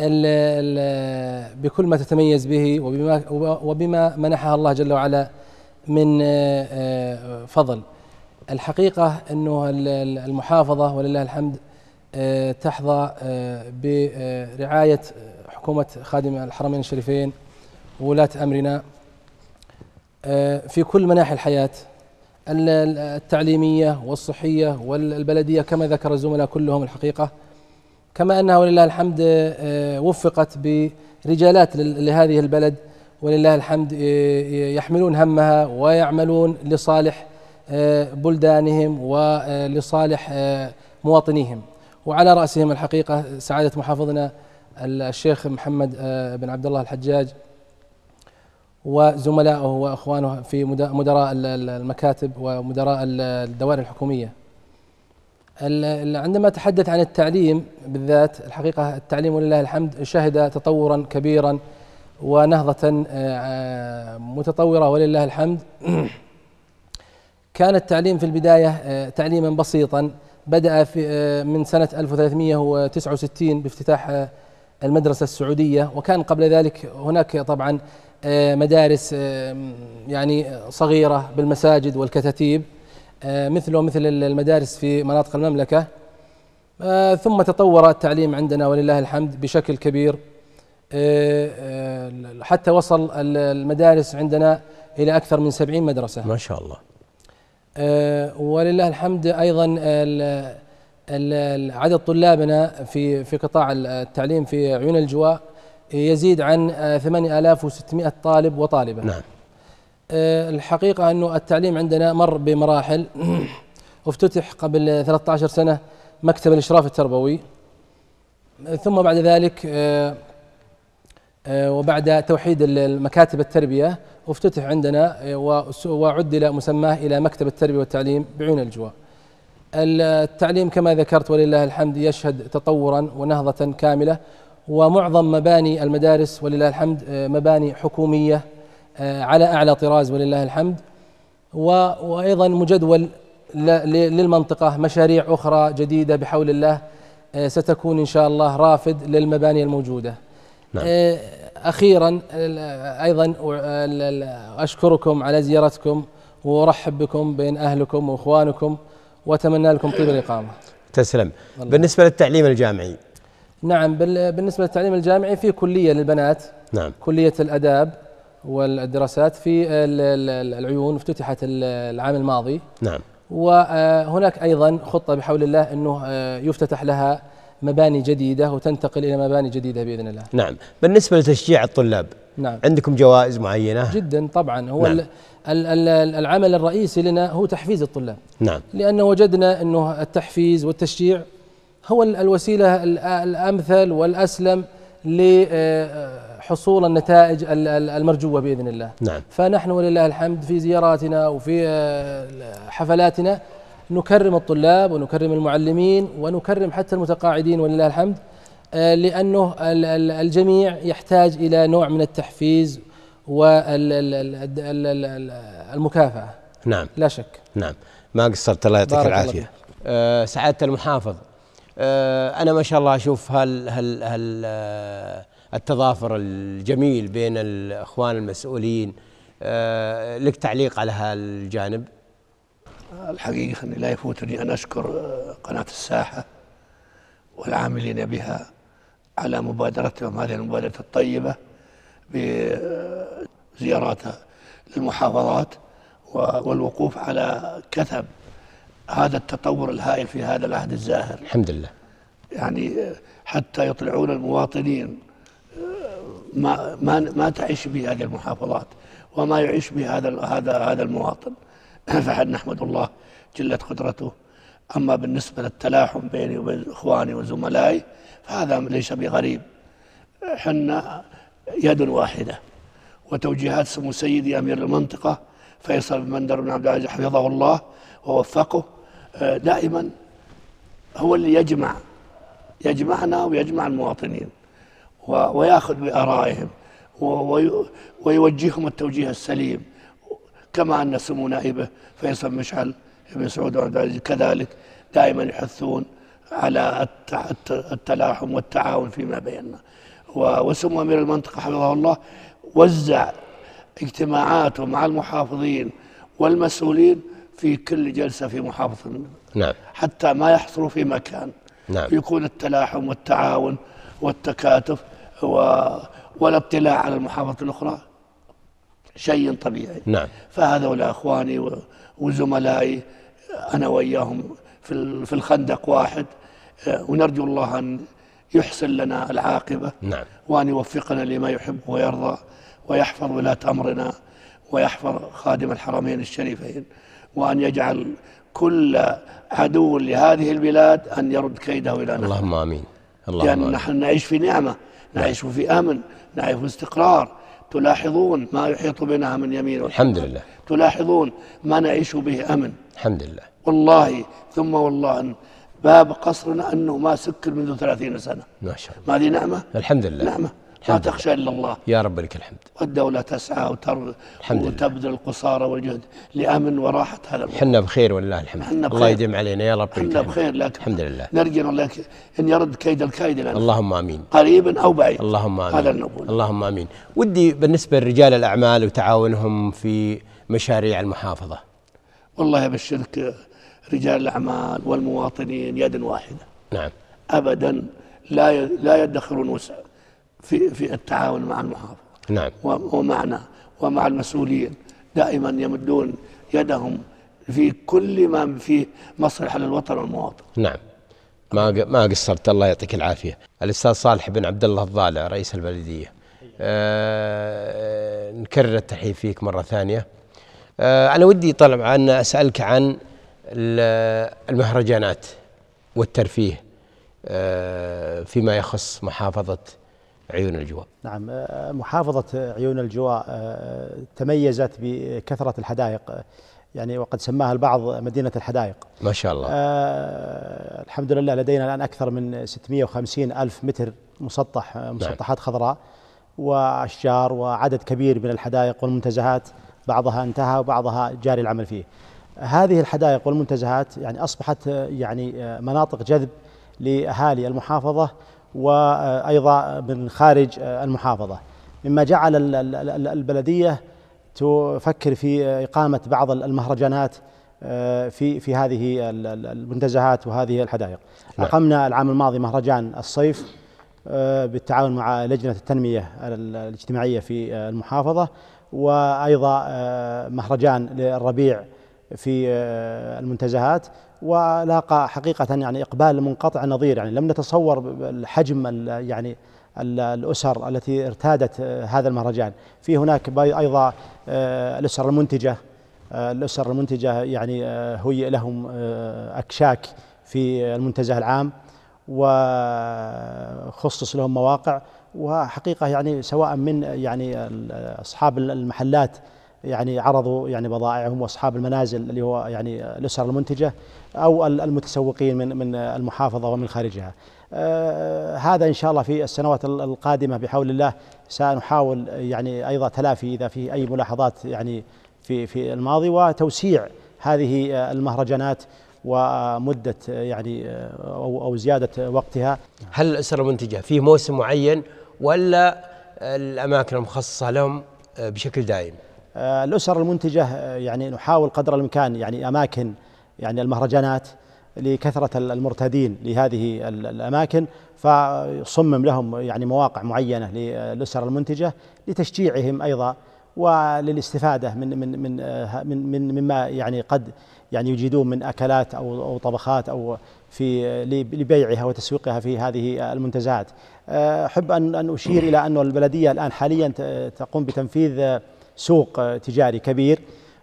الـ الـ بكل ما تتميز به وبما, وبما منحها الله جل وعلا من آه، آه، فضل الحقيقة أنه المحافظة ولله الحمد آه، تحظى برعاية حكومة خادم الحرمين الشريفين وولاة أمرنا في كل مناحي الحياة التعليمية والصحية والبلدية كما ذكر الزملاء كلهم الحقيقة كما أنها ولله الحمد آه، وفقت برجالات لهذه البلد ولله الحمد آه، يحملون همها ويعملون لصالح آه، بلدانهم ولصالح مواطنيهم وعلى رأسهم الحقيقة سعادة محافظنا الشيخ محمد بن عبد الله الحجاج وزملائه وإخوانه في مدراء المكاتب ومدراء الدوائر الحكومية عندما أتحدث عن التعليم بالذات الحقيقة التعليم ولله الحمد شهد تطورا كبيرا ونهضة آه، متطورة ولله الحمد كان التعليم في البداية آه، تعليما بسيطا بدأ في آه، من سنة 1369 بافتتاح المدرسة السعودية وكان قبل ذلك هناك طبعا مدارس يعني صغيرة بالمساجد والكتاتيب مثله آه، مثل المدارس في مناطق المملكة آه، ثم تطور التعليم عندنا ولله الحمد بشكل كبير آه، حتى وصل المدارس عندنا إلى أكثر من سبعين مدرسة ما شاء الله ولله الحمد أيضا عدد طلابنا في في قطاع التعليم في عيون الجواء يزيد عن 8600 طالب وطالبة نعم آه، الحقيقة أنه التعليم عندنا مر بمراحل افتتح قبل 13 سنة مكتب الإشراف التربوي ثم بعد ذلك آه، آه، وبعد توحيد مكاتب التربية افتتح عندنا وعدل مسماه إلى مكتب التربية والتعليم بعيون الجوار التعليم كما ذكرت ولله الحمد يشهد تطورا ونهضة كاملة ومعظم مباني المدارس ولله الحمد مباني حكومية آه، على أعلى طراز ولله الحمد وأيضا مجدول للمنطقة مشاريع أخرى جديدة بحول الله آه، ستكون إن شاء الله رافد للمباني الموجودة نعم. آه، أخيرا أيضا أشكركم على زيارتكم وأرحب بكم بين أهلكم وإخوانكم وأتمنى لكم طيب الإقامة تسلم والله. بالنسبة للتعليم الجامعي نعم بالنسبة للتعليم الجامعي في كلية للبنات نعم كلية الأداب والدراسات في العيون افتتحت العام الماضي نعم وهناك أيضا خطة بحول الله أنه آه، يفتتح لها مباني جديدة وتنتقل إلى مباني جديدة بإذن الله نعم بالنسبة لتشجيع الطلاب نعم عندكم جوائز معينة جدا طبعا هو نعم. العمل الرئيسي لنا هو تحفيز الطلاب نعم لأن وجدنا أنه التحفيز والتشجيع هو الوسيلة الأمثل والأسلم ل آه، آه، حصول النتائج المرجوة بإذن الله نعم. فنحن ولله الحمد في زياراتنا وفي آه، حفلاتنا نكرم الطلاب ونكرم المعلمين ونكرم حتى المتقاعدين ولله الحمد آه، لأنه الجميع يحتاج إلى نوع من التحفيز والمكافأة نعم لا شك نعم ما قصرت الله يعطيك العافية أه سعادة المحافظ أه أنا ما شاء الله أشوف هال هال هال آه، التضافر الجميل بين الاخوان المسؤولين آه، لك تعليق على هالجانب الحقيقه اني لا يفوتني ان اشكر آه، قناه الساحه والعاملين بها على مبادرتهم هذه المبادره الطيبه بزيارات للمحافظات والوقوف على كثب هذا التطور الهائل في هذا العهد الزاهر الحمد لله يعني حتى يطلعون المواطنين ما ما ما تعيش به هذه المحافظات وما يعيش به هذا هذا هذا المواطن فحن نحمد الله جلة قدرته أما بالنسبة للتلاحم بيني وبين إخواني وزملائي فهذا ليس بغريب حنا يد واحدة وتوجيهات سمو سيدي أمير المنطقة فيصل بن مندر بن عبد العزيز حفظه الله ووفقه آه، دائما هو اللي يجمع يجمعنا ويجمع المواطنين ويأخذ بآرائهم ويوجههم التوجيه السليم كما أن سمو نائبه فيصل مشعل بن سعود عبد العزيز كذلك دائما يحثون على التلاحم والتعاون فيما بيننا وسمو أمير المنطقة حفظه الله وزع اجتماعاته مع المحافظين والمسؤولين في كل جلسة في محافظة نعم. حتى ما يحصلوا في مكان نعم. يكون التلاحم والتعاون والتكاتف والاطلاع على المحافظة الأخرى شيء طبيعي نعم فهذولا إخواني وزملائي أنا وإياهم في الخندق واحد آه، ونرجو الله أن يحسن لنا العاقبة نعم. وأن يوفقنا لما يحب ويرضى ويحفظ ولاة أمرنا ويحفظ خادم الحرمين الشريفين وأن يجعل كل عدو لهذه البلاد أن يرد كيده إلى نحن اللهم آمين الله يعني الله. نحن نعيش في نعمة نعيش نعم. في أمن نعيش في استقرار تلاحظون ما يحيط بنا من يمين الحمد لله تلاحظون ما نعيش به أمن الحمد لله والله ثم والله باب قصرنا أنه ما سكر منذ ثلاثين سنة ما شاء الله ما هذه نعمة الحمد لله نعمة لا تخشى إلا الله يا رب لك الحمد والدولة تسعى وتر الحمد وتبذل القصارى والجهد لأمن وراحة هذا الوطن حنا بخير والله الحمد حنا بخير الله يديم علينا يا رب حنا بخير لكن الحمد لله نرجو الله أن يرد كيد الكائد لنا اللهم آمين قريبا أو بعيد اللهم آمين هذا النبوة اللهم آمين ودي بالنسبة لرجال الأعمال وتعاونهم في مشاريع المحافظة والله ابشرك رجال الأعمال والمواطنين يد واحدة نعم أبدا لا لا يدخرون وسعا في في التعاون مع المحافظ نعم ومعنا ومع المسؤولين دائما يمدون يدهم في كل ما فيه مصلحه للوطن والمواطن نعم ما ما قصرت الله يعطيك العافيه الاستاذ صالح بن عبد الله الضالع رئيس البلديه أه نكرر التحية فيك مره ثانيه أه انا ودي طلع ان اسالك عن المهرجانات والترفيه أه فيما يخص محافظه عيون الجواء نعم آه، محافظة عيون الجواء آه، تميزت بكثرة الحدائق آه، يعني وقد سماها البعض مدينة الحدائق ما شاء الله آه الحمد لله لدينا الآن أكثر من 650 ألف متر مسطح نعم. مسطحات خضراء وأشجار وعدد كبير من الحدائق والمنتزهات بعضها انتهى وبعضها جاري العمل فيه هذه الحدائق والمنتزهات يعني أصبحت يعني مناطق جذب لأهالي المحافظة وايضا من خارج المحافظه مما جعل البلديه تفكر في اقامه بعض المهرجانات آه، في في هذه المنتزهات وهذه الحدائق. نعم. اقمنا العام الماضي مهرجان الصيف آه، بالتعاون مع لجنه التنميه الاجتماعيه في آه، المحافظه وايضا مهرجان للربيع في المنتزهات ولاقى حقيقة يعني إقبال منقطع نظير يعني لم نتصور حجم يعني الأسر التي ارتادت آه، هذا المهرجان في هناك أيضا آه، الأسر المنتجة آه، الأسر المنتجة يعني هيئ لهم أكشاك في المنتزه العام وخصص لهم مواقع وحقيقة يعني سواء من يعني أصحاب المحلات يعني عرضوا يعني بضائعهم واصحاب المنازل اللي هو يعني الاسر المنتجه او المتسوقين من من المحافظه ومن خارجها. آه، هذا ان شاء الله في السنوات القادمه بحول الله سنحاول يعني ايضا تلافي اذا في اي ملاحظات يعني في في الماضي وتوسيع هذه آه، المهرجانات ومدة آه، يعني أو, أو زيادة وقتها هل الأسر المنتجة في موسم معين ولا الأماكن المخصصة لهم بشكل دائم؟ الأسر المنتجة يعني نحاول قدر الإمكان يعني أماكن يعني المهرجانات لكثرة المرتادين لهذه الأماكن فصمم لهم يعني مواقع معينة للأسر المنتجة لتشجيعهم أيضا وللاستفادة من من من من مما يعني قد يعني يجيدون من أكلات أو أو طبخات أو في لبيعها وتسويقها في هذه المنتزهات. أه، أحب أن أن أشير إلى أن البلدية الآن حاليا تقوم بتنفيذ سوق تجاري كبير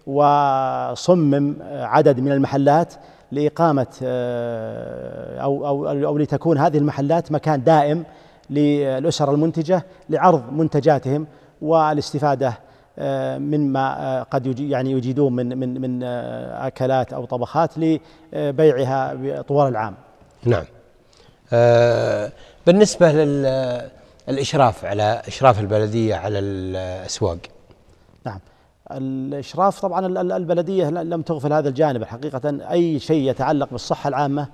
وصمم عدد من المحلات لإقامة آه، أو, أو, أو لتكون هذه المحلات مكان دائم للأسر المنتجة لعرض منتجاتهم والاستفادة آه، مما آه، قد يعني يجيدون من من من اكلات او طبخات لبيعها طوال العام. نعم. بالنسبه للاشراف على اشراف البلديه على الاسواق. نعم. الاشراف طبعا البلديه لم تغفل هذا الجانب حقيقه اي شيء يتعلق بالصحه العامه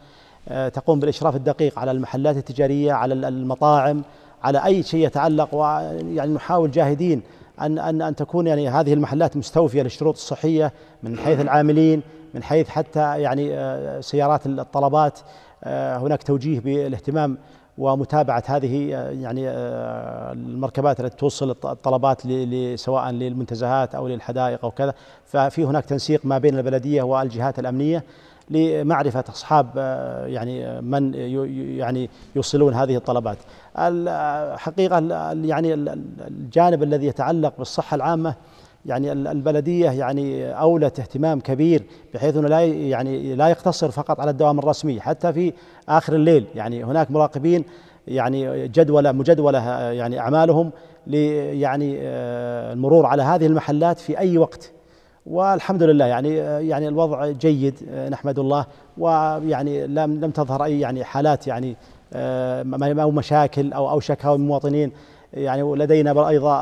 آه، تقوم بالاشراف الدقيق على المحلات التجاريه على المطاعم على اي شيء يتعلق ويعني نحاول جاهدين ان ان ان تكون يعني هذه المحلات مستوفيه للشروط الصحيه من حيث العاملين من حيث حتى يعني آه، سيارات الطلبات آه، هناك توجيه بالاهتمام ومتابعه هذه آه، يعني آه، المركبات التي توصل الطلبات سواء للمنتزهات او للحدائق او كذا ففي هناك تنسيق ما بين البلديه والجهات الامنيه لمعرفة أصحاب آه، يعني من يعني يوصلون هذه الطلبات. الحقيقة يعني الجانب الذي يتعلق بالصحة العامة يعني البلديه يعني اولت اهتمام كبير بحيث انه لا يعني لا يقتصر فقط على الدوام الرسمي حتى في اخر الليل يعني هناك مراقبين يعني جدوله مجدوله يعني اعمالهم يعني آه، المرور على هذه المحلات في اي وقت والحمد لله يعني آه، يعني الوضع جيد آه، نحمد الله ويعني لم لم تظهر اي يعني حالات يعني او مشاكل او او شكاوى من المواطنين يعني لدينا أيضا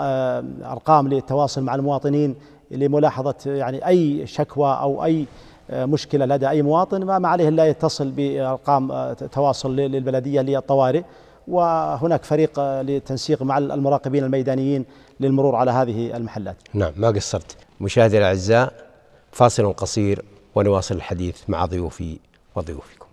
أرقام للتواصل مع المواطنين لملاحظة يعني أي شكوى أو أي مشكلة لدى أي مواطن ما عليه إلا يتصل بأرقام تواصل للبلدية للطوارئ وهناك فريق للتنسيق مع المراقبين الميدانيين للمرور على هذه المحلات نعم ما قصرت مشاهدي الأعزاء فاصل قصير ونواصل الحديث مع ضيوفي وضيوفكم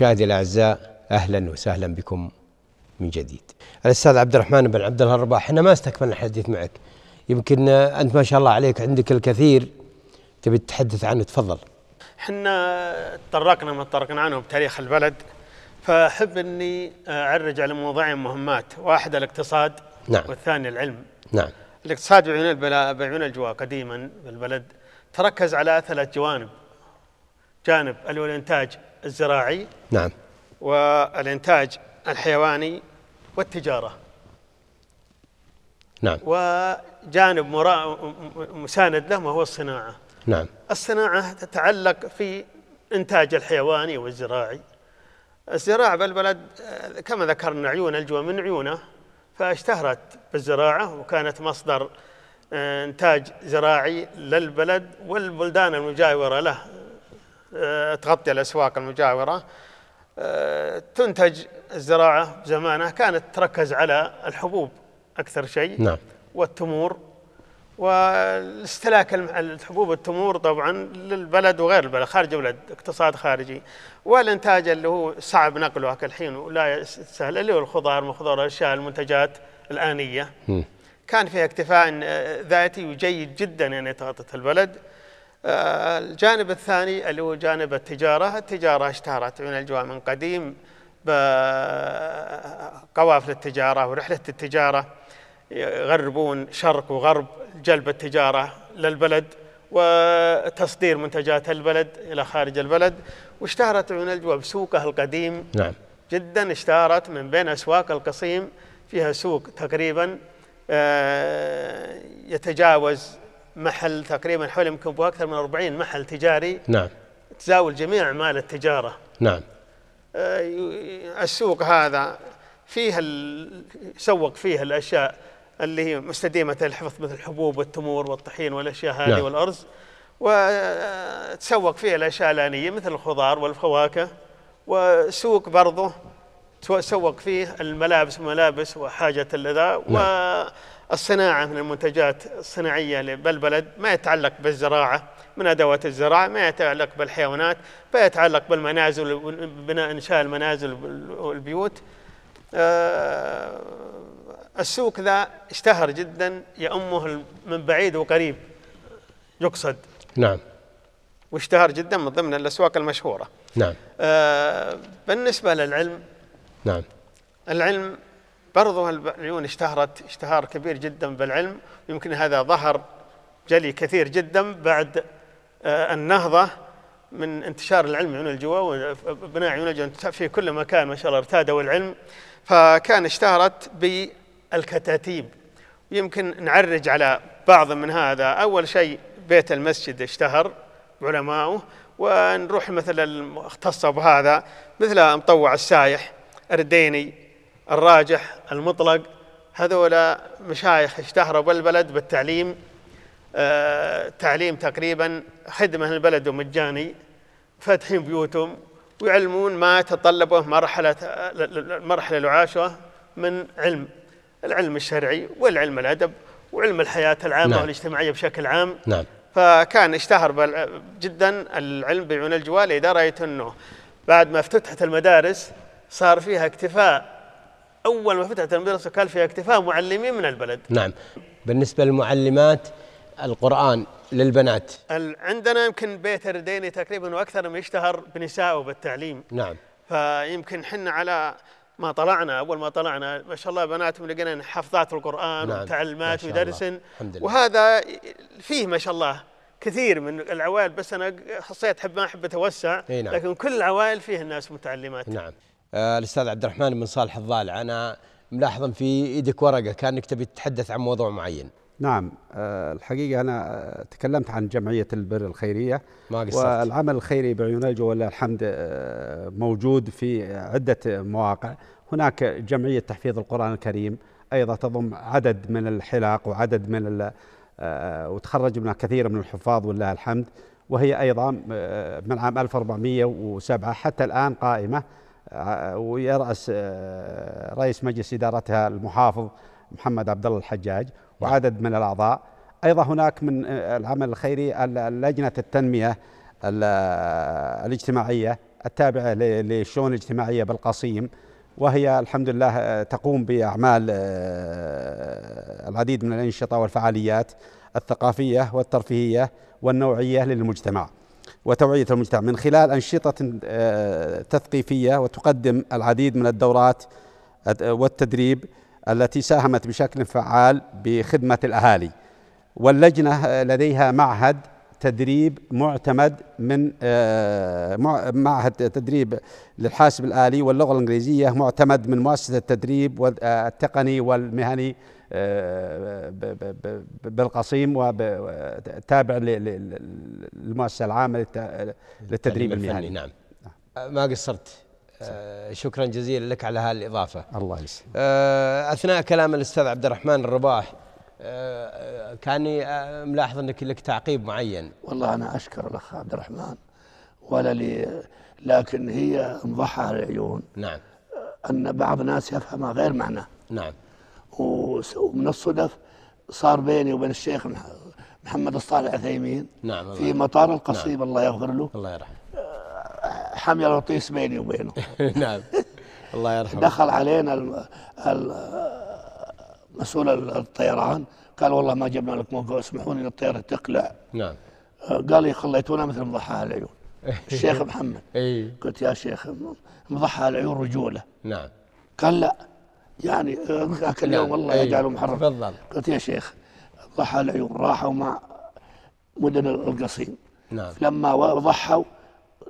مشاهدي الاعزاء اهلا وسهلا بكم من جديد. الاستاذ عبد الرحمن بن عبد الله الرباح احنا ما استكملنا الحديث معك يمكن انت ما شاء الله عليك عندك الكثير تبي تتحدث عنه تفضل. احنا تطرقنا ما تطرقنا عنه بتاريخ البلد فاحب اني اعرج على موضوعين مهمات، واحد الاقتصاد نعم والثاني العلم. نعم. الاقتصاد بعيون بعيون الجوا قديما بالبلد تركز على ثلاث جوانب. جانب اللي هو الانتاج الزراعي نعم والإنتاج الحيواني والتجارة نعم وجانب مرا... مساند له وهو الصناعة نعم الصناعة تتعلق في إنتاج الحيواني والزراعي الزراعة بالبلد كما ذكرنا عيون الجوى من عيونه فاشتهرت بالزراعة وكانت مصدر آه، إنتاج زراعي للبلد والبلدان المجاورة له آه، تغطي الأسواق المجاورة آه، تنتج الزراعة زمانه كانت تركز على الحبوب أكثر شيء نعم. والتمور واستهلاك الحبوب التمور طبعا للبلد وغير البلد خارج البلد اقتصاد خارجي والانتاج اللي هو صعب نقله الحين ولا سهل اللي هو الخضار والخضار الاشياء المنتجات الانيه م. كان فيها اكتفاء آه، ذاتي وجيد جدا يعني تغطيه البلد الجانب الثاني اللي هو جانب التجارة التجارة اشتهرت من الجوا من قديم بقوافل التجارة ورحلة التجارة يغربون شرق وغرب جلب التجارة للبلد وتصدير منتجات البلد إلى خارج البلد واشتهرت عيون الجوا بسوقها القديم نعم جدا اشتهرت من بين أسواق القصيم فيها سوق تقريبا آه، يتجاوز محل تقريبا حول يمكن أكثر من 40 محل تجاري نعم تزاول جميع أعمال التجارة نعم آه، السوق هذا فيه سوق فيه الأشياء اللي هي مستديمة الحفظ مثل الحبوب والتمور والطحين والأشياء هذه نعم. والأرز وتسوق آه، فيه الأشياء الآنية مثل الخضار والفواكه وسوق برضه تسوق فيه الملابس ملابس وحاجة الأذى نعم. الصناعة من المنتجات الصناعية بالبلد ما يتعلق بالزراعة من أدوات الزراعة ما يتعلق بالحيوانات ما يتعلق بالمنازل بناء إنشاء المنازل والبيوت آه، السوق ذا اشتهر جدا يأمه من بعيد وقريب يقصد نعم واشتهر جدا من ضمن الأسواق المشهورة نعم آه، بالنسبة للعلم نعم العلم برضو العيون اشتهرت اشتهار كبير جدا بالعلم يمكن هذا ظهر جلي كثير جدا بعد آه، النهضة من انتشار العلم عيون الجوا وبناء عيون الجوا في كل مكان ما شاء الله ارتادوا العلم فكان اشتهرت بالكتاتيب يمكن نعرج على بعض من هذا أول شيء بيت المسجد اشتهر علماؤه ونروح مثلا المختصة بهذا مثل مطوع السايح الرديني الراجح المطلق هذولا مشايخ اشتهروا بالبلد بالتعليم آه تعليم تقريبا خدمة البلد مجاني فاتحين بيوتهم ويعلمون ما تطلبه مرحلة المرحلة اللي من علم العلم الشرعي والعلم الأدب وعلم الحياة العامة نعم. والاجتماعية بشكل عام نعم. فكان اشتهر جدا العلم بعيون الجوال إذا رأيت أنه بعد ما افتتحت المدارس صار فيها اكتفاء أول ما فتحت المدرسة كان فيها اكتفاء معلمين من البلد نعم بالنسبة للمعلمات القرآن للبنات عندنا يمكن بيت الرديني تقريبا وأكثر من يشتهر بنسائه بالتعليم نعم فيمكن حنا على ما طلعنا اول ما طلعنا ما شاء الله بناتهم لقينا حفظات القران نعم ومتعلمات ودرس وهذا فيه ما شاء الله كثير من العوائل بس انا حصيت حب ما احب اتوسع نعم لكن كل العوائل فيه الناس متعلمات نعم آه، الاستاذ عبد الرحمن بن صالح الضالع انا ملاحظا في ايدك ورقه كانك تبي تتحدث عن موضوع معين نعم آه، الحقيقه انا آه، تكلمت عن جمعيه البر الخيريه ما قصرت والعمل الخيري بعيون ولله الحمد موجود في عده مواقع هناك جمعيه تحفيظ القران الكريم ايضا تضم عدد من الحلاق وعدد من وتخرج منها كثير من الحفاظ ولله الحمد وهي ايضا من عام 1407 حتى الان قائمه ويرأس آه، رئيس مجلس إدارتها المحافظ محمد عبد الله الحجاج نعم. وعدد من الأعضاء أيضا هناك من آه، العمل الخيري لجنة التنمية الاجتماعية التابعة للشؤون الاجتماعية بالقصيم وهي الحمد لله آه، تقوم بأعمال العديد من الأنشطة والفعاليات الثقافية والترفيهية والنوعية للمجتمع وتوعية المجتمع من خلال أنشطة آه، تثقيفية وتقدم العديد من الدورات والتدريب التي ساهمت بشكل فعال بخدمة الأهالي واللجنة آه، لديها معهد تدريب معتمد من آه، معهد تدريب للحاسب الآلي واللغة الإنجليزية معتمد من مؤسسة التدريب التقني والمهني آه، بالقصيم وتابع للمؤسسه العامه للتدريب المهني نعم, نعم. آه، ما قصرت آه، شكرا جزيلا لك على هذه الاضافه الله يسلمك اثناء كلام الاستاذ عبد الرحمن الرباح كاني ملاحظ انك لك تعقيب معين والله انا اشكر الاخ عبد الرحمن ولا لي لكن هي انضحى العيون نعم ان بعض الناس يفهمها غير معناه نعم ومن الصدف صار بيني وبين الشيخ محمد الصالح عثيمين نعم في مطار نعم. القصيم نعم الله يغفر له الله يرحمه آه، حمي الوطيس بيني وبينه نعم الله يرحمه دخل علينا مسؤول الطيران قال والله ما جبنا لك موقع اسمحوا لي الطياره تقلع نعم آه، قال لي خليتونا مثل مضحى العيون الشيخ محمد اي قلت يا شيخ مضحى العيون رجوله نعم قال لا يعني آه، ذاك اليوم نعم، الله يجعله إيه، محرم تفضل قلت يا شيخ ضحى العيون راحوا مع مدن القصيم نعم لما ضحوا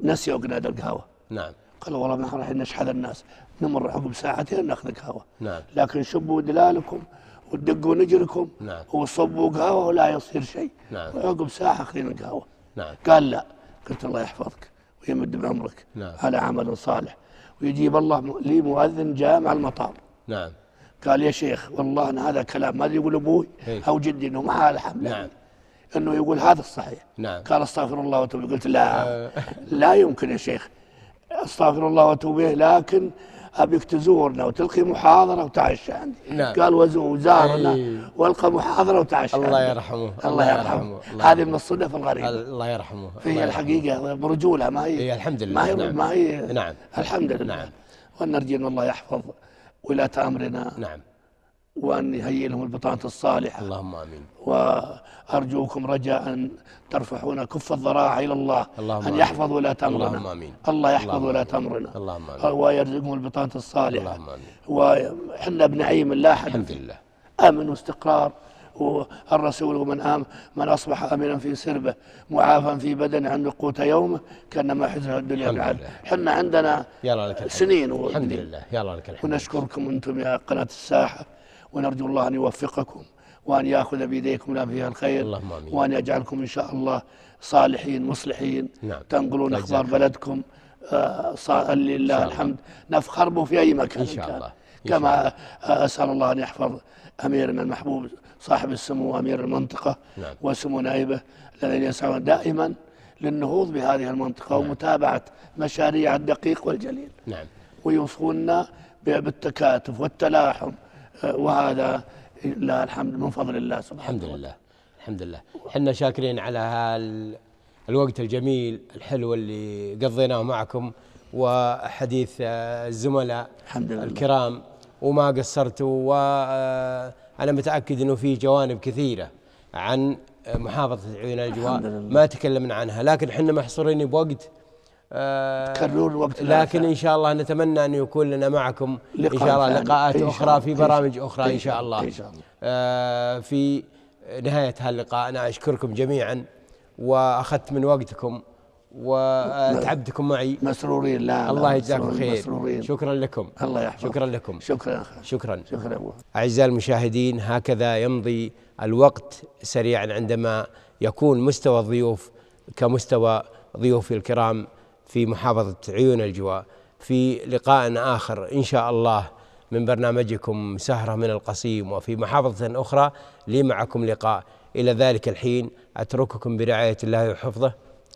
نسيوا قناد القهوه نعم قالوا والله نحن رايحين نشحذ الناس نمر عقب ساعتين ناخذ قهوه نعم لكن شبوا دلالكم ودقوا نجركم نعم وصبوا قهوه ولا يصير شيء نعم وعقب ساعه اخذين القهوه نعم قال لا قلت الله يحفظك ويمد بعمرك نعم على عمل صالح ويجيب الله لي مؤذن جاء مع المطار نعم قال يا شيخ والله ان هذا كلام ما يقول أبوي إيه. أو جدي أنه معاه حمله نعم أنه يقول هذا الصحيح نعم قال استغفر الله وأتوب قلت لا آه لا يمكن يا شيخ استغفر الله وأتوب لكن ابيك تزورنا وتلقي محاضره وتعشى عندي نعم. قال وزارنا أيه. والقى محاضره وتعشى الله يرحمه الله يرحمه هذه من الصدف الغريبه الله يرحمه هي الحقيقه برجوله ما هي, هي إيه، الحمد لله ما هي نعم. ما هي نعم الحمد لله نعم ونرجو ان الله يحفظ ولاة أمرنا نعم وأن يهيئ لهم البطانة الصالحة اللهم آمين وأرجوكم رجاء أن ترفعون كف الضراعة إلى الله اللهم أن يحفظ ولاة أمرنا اللهم آمين الله يحفظ ولاة أمرنا اللهم آمين ويرزقهم البطانة الصالحة اللهم آمين وحنا بنعيم لا حد الحمد لله أمن واستقرار الرسول ومن آم من أصبح أمنا في سربة معافا في بدن عن قوت يومه كأنما حزن الدنيا بعد حنا عندنا سنين الحمد لله يلا لك الحمد ونشكركم أنتم يا قناة الساحة ونرجو الله أن يوفقكم وأن يأخذ بيديكم لنا فيها الخير اللهم آمين. وأن يجعلكم إن شاء الله صالحين مصلحين نعم. تنقلون أخبار بلدكم آه صا... لله الحمد نفخر به في أي مكان إن شاء الله كما آه، أسأل الله أن يحفظ أميرنا المحبوب صاحب السمو أمير المنطقة نعم. وسمو نائبه الذين يسعون دائما للنهوض بهذه المنطقة نعم. ومتابعة مشاريع الدقيق والجليل نعم. ويوصونا بالتكاتف والتلاحم آه، وهذا لا الحمد من فضل الله سبحانه الحمد لله الحمد لله احنا شاكرين على هال الوقت الجميل الحلو اللي قضيناه معكم وحديث آه، الزملاء الحمد لله الكرام وما قصرتوا و آه، أنا متأكد أنه في جوانب كثيرة عن محافظة عيون الأجواء ما تكلمنا عنها لكن احنا محصورين بوقت آه، تكرر وقت لكن ان شاء الله نتمنى ان يكون لنا معكم ان شاء الله لقاءات إن شاء اخرى في برامج اخرى ان شاء الله, إن شاء الله. آه، في نهايه هاللقاء انا اشكركم جميعا واخذت من وقتكم وتعبدكم معي مسرورين لا الله يجزاكم خير مسرورين شكرا لكم الله يحفظ شكرا لكم شكرا شكرا شكرا أبو. أعزائي المشاهدين هكذا يمضي الوقت سريعا عندما يكون مستوى الضيوف كمستوى ضيوفي الكرام في محافظة عيون الجواء في لقاء آخر إن شاء الله من برنامجكم سهرة من القصيم وفي محافظة أخرى لي معكم لقاء إلى ذلك الحين أترككم برعاية الله وحفظه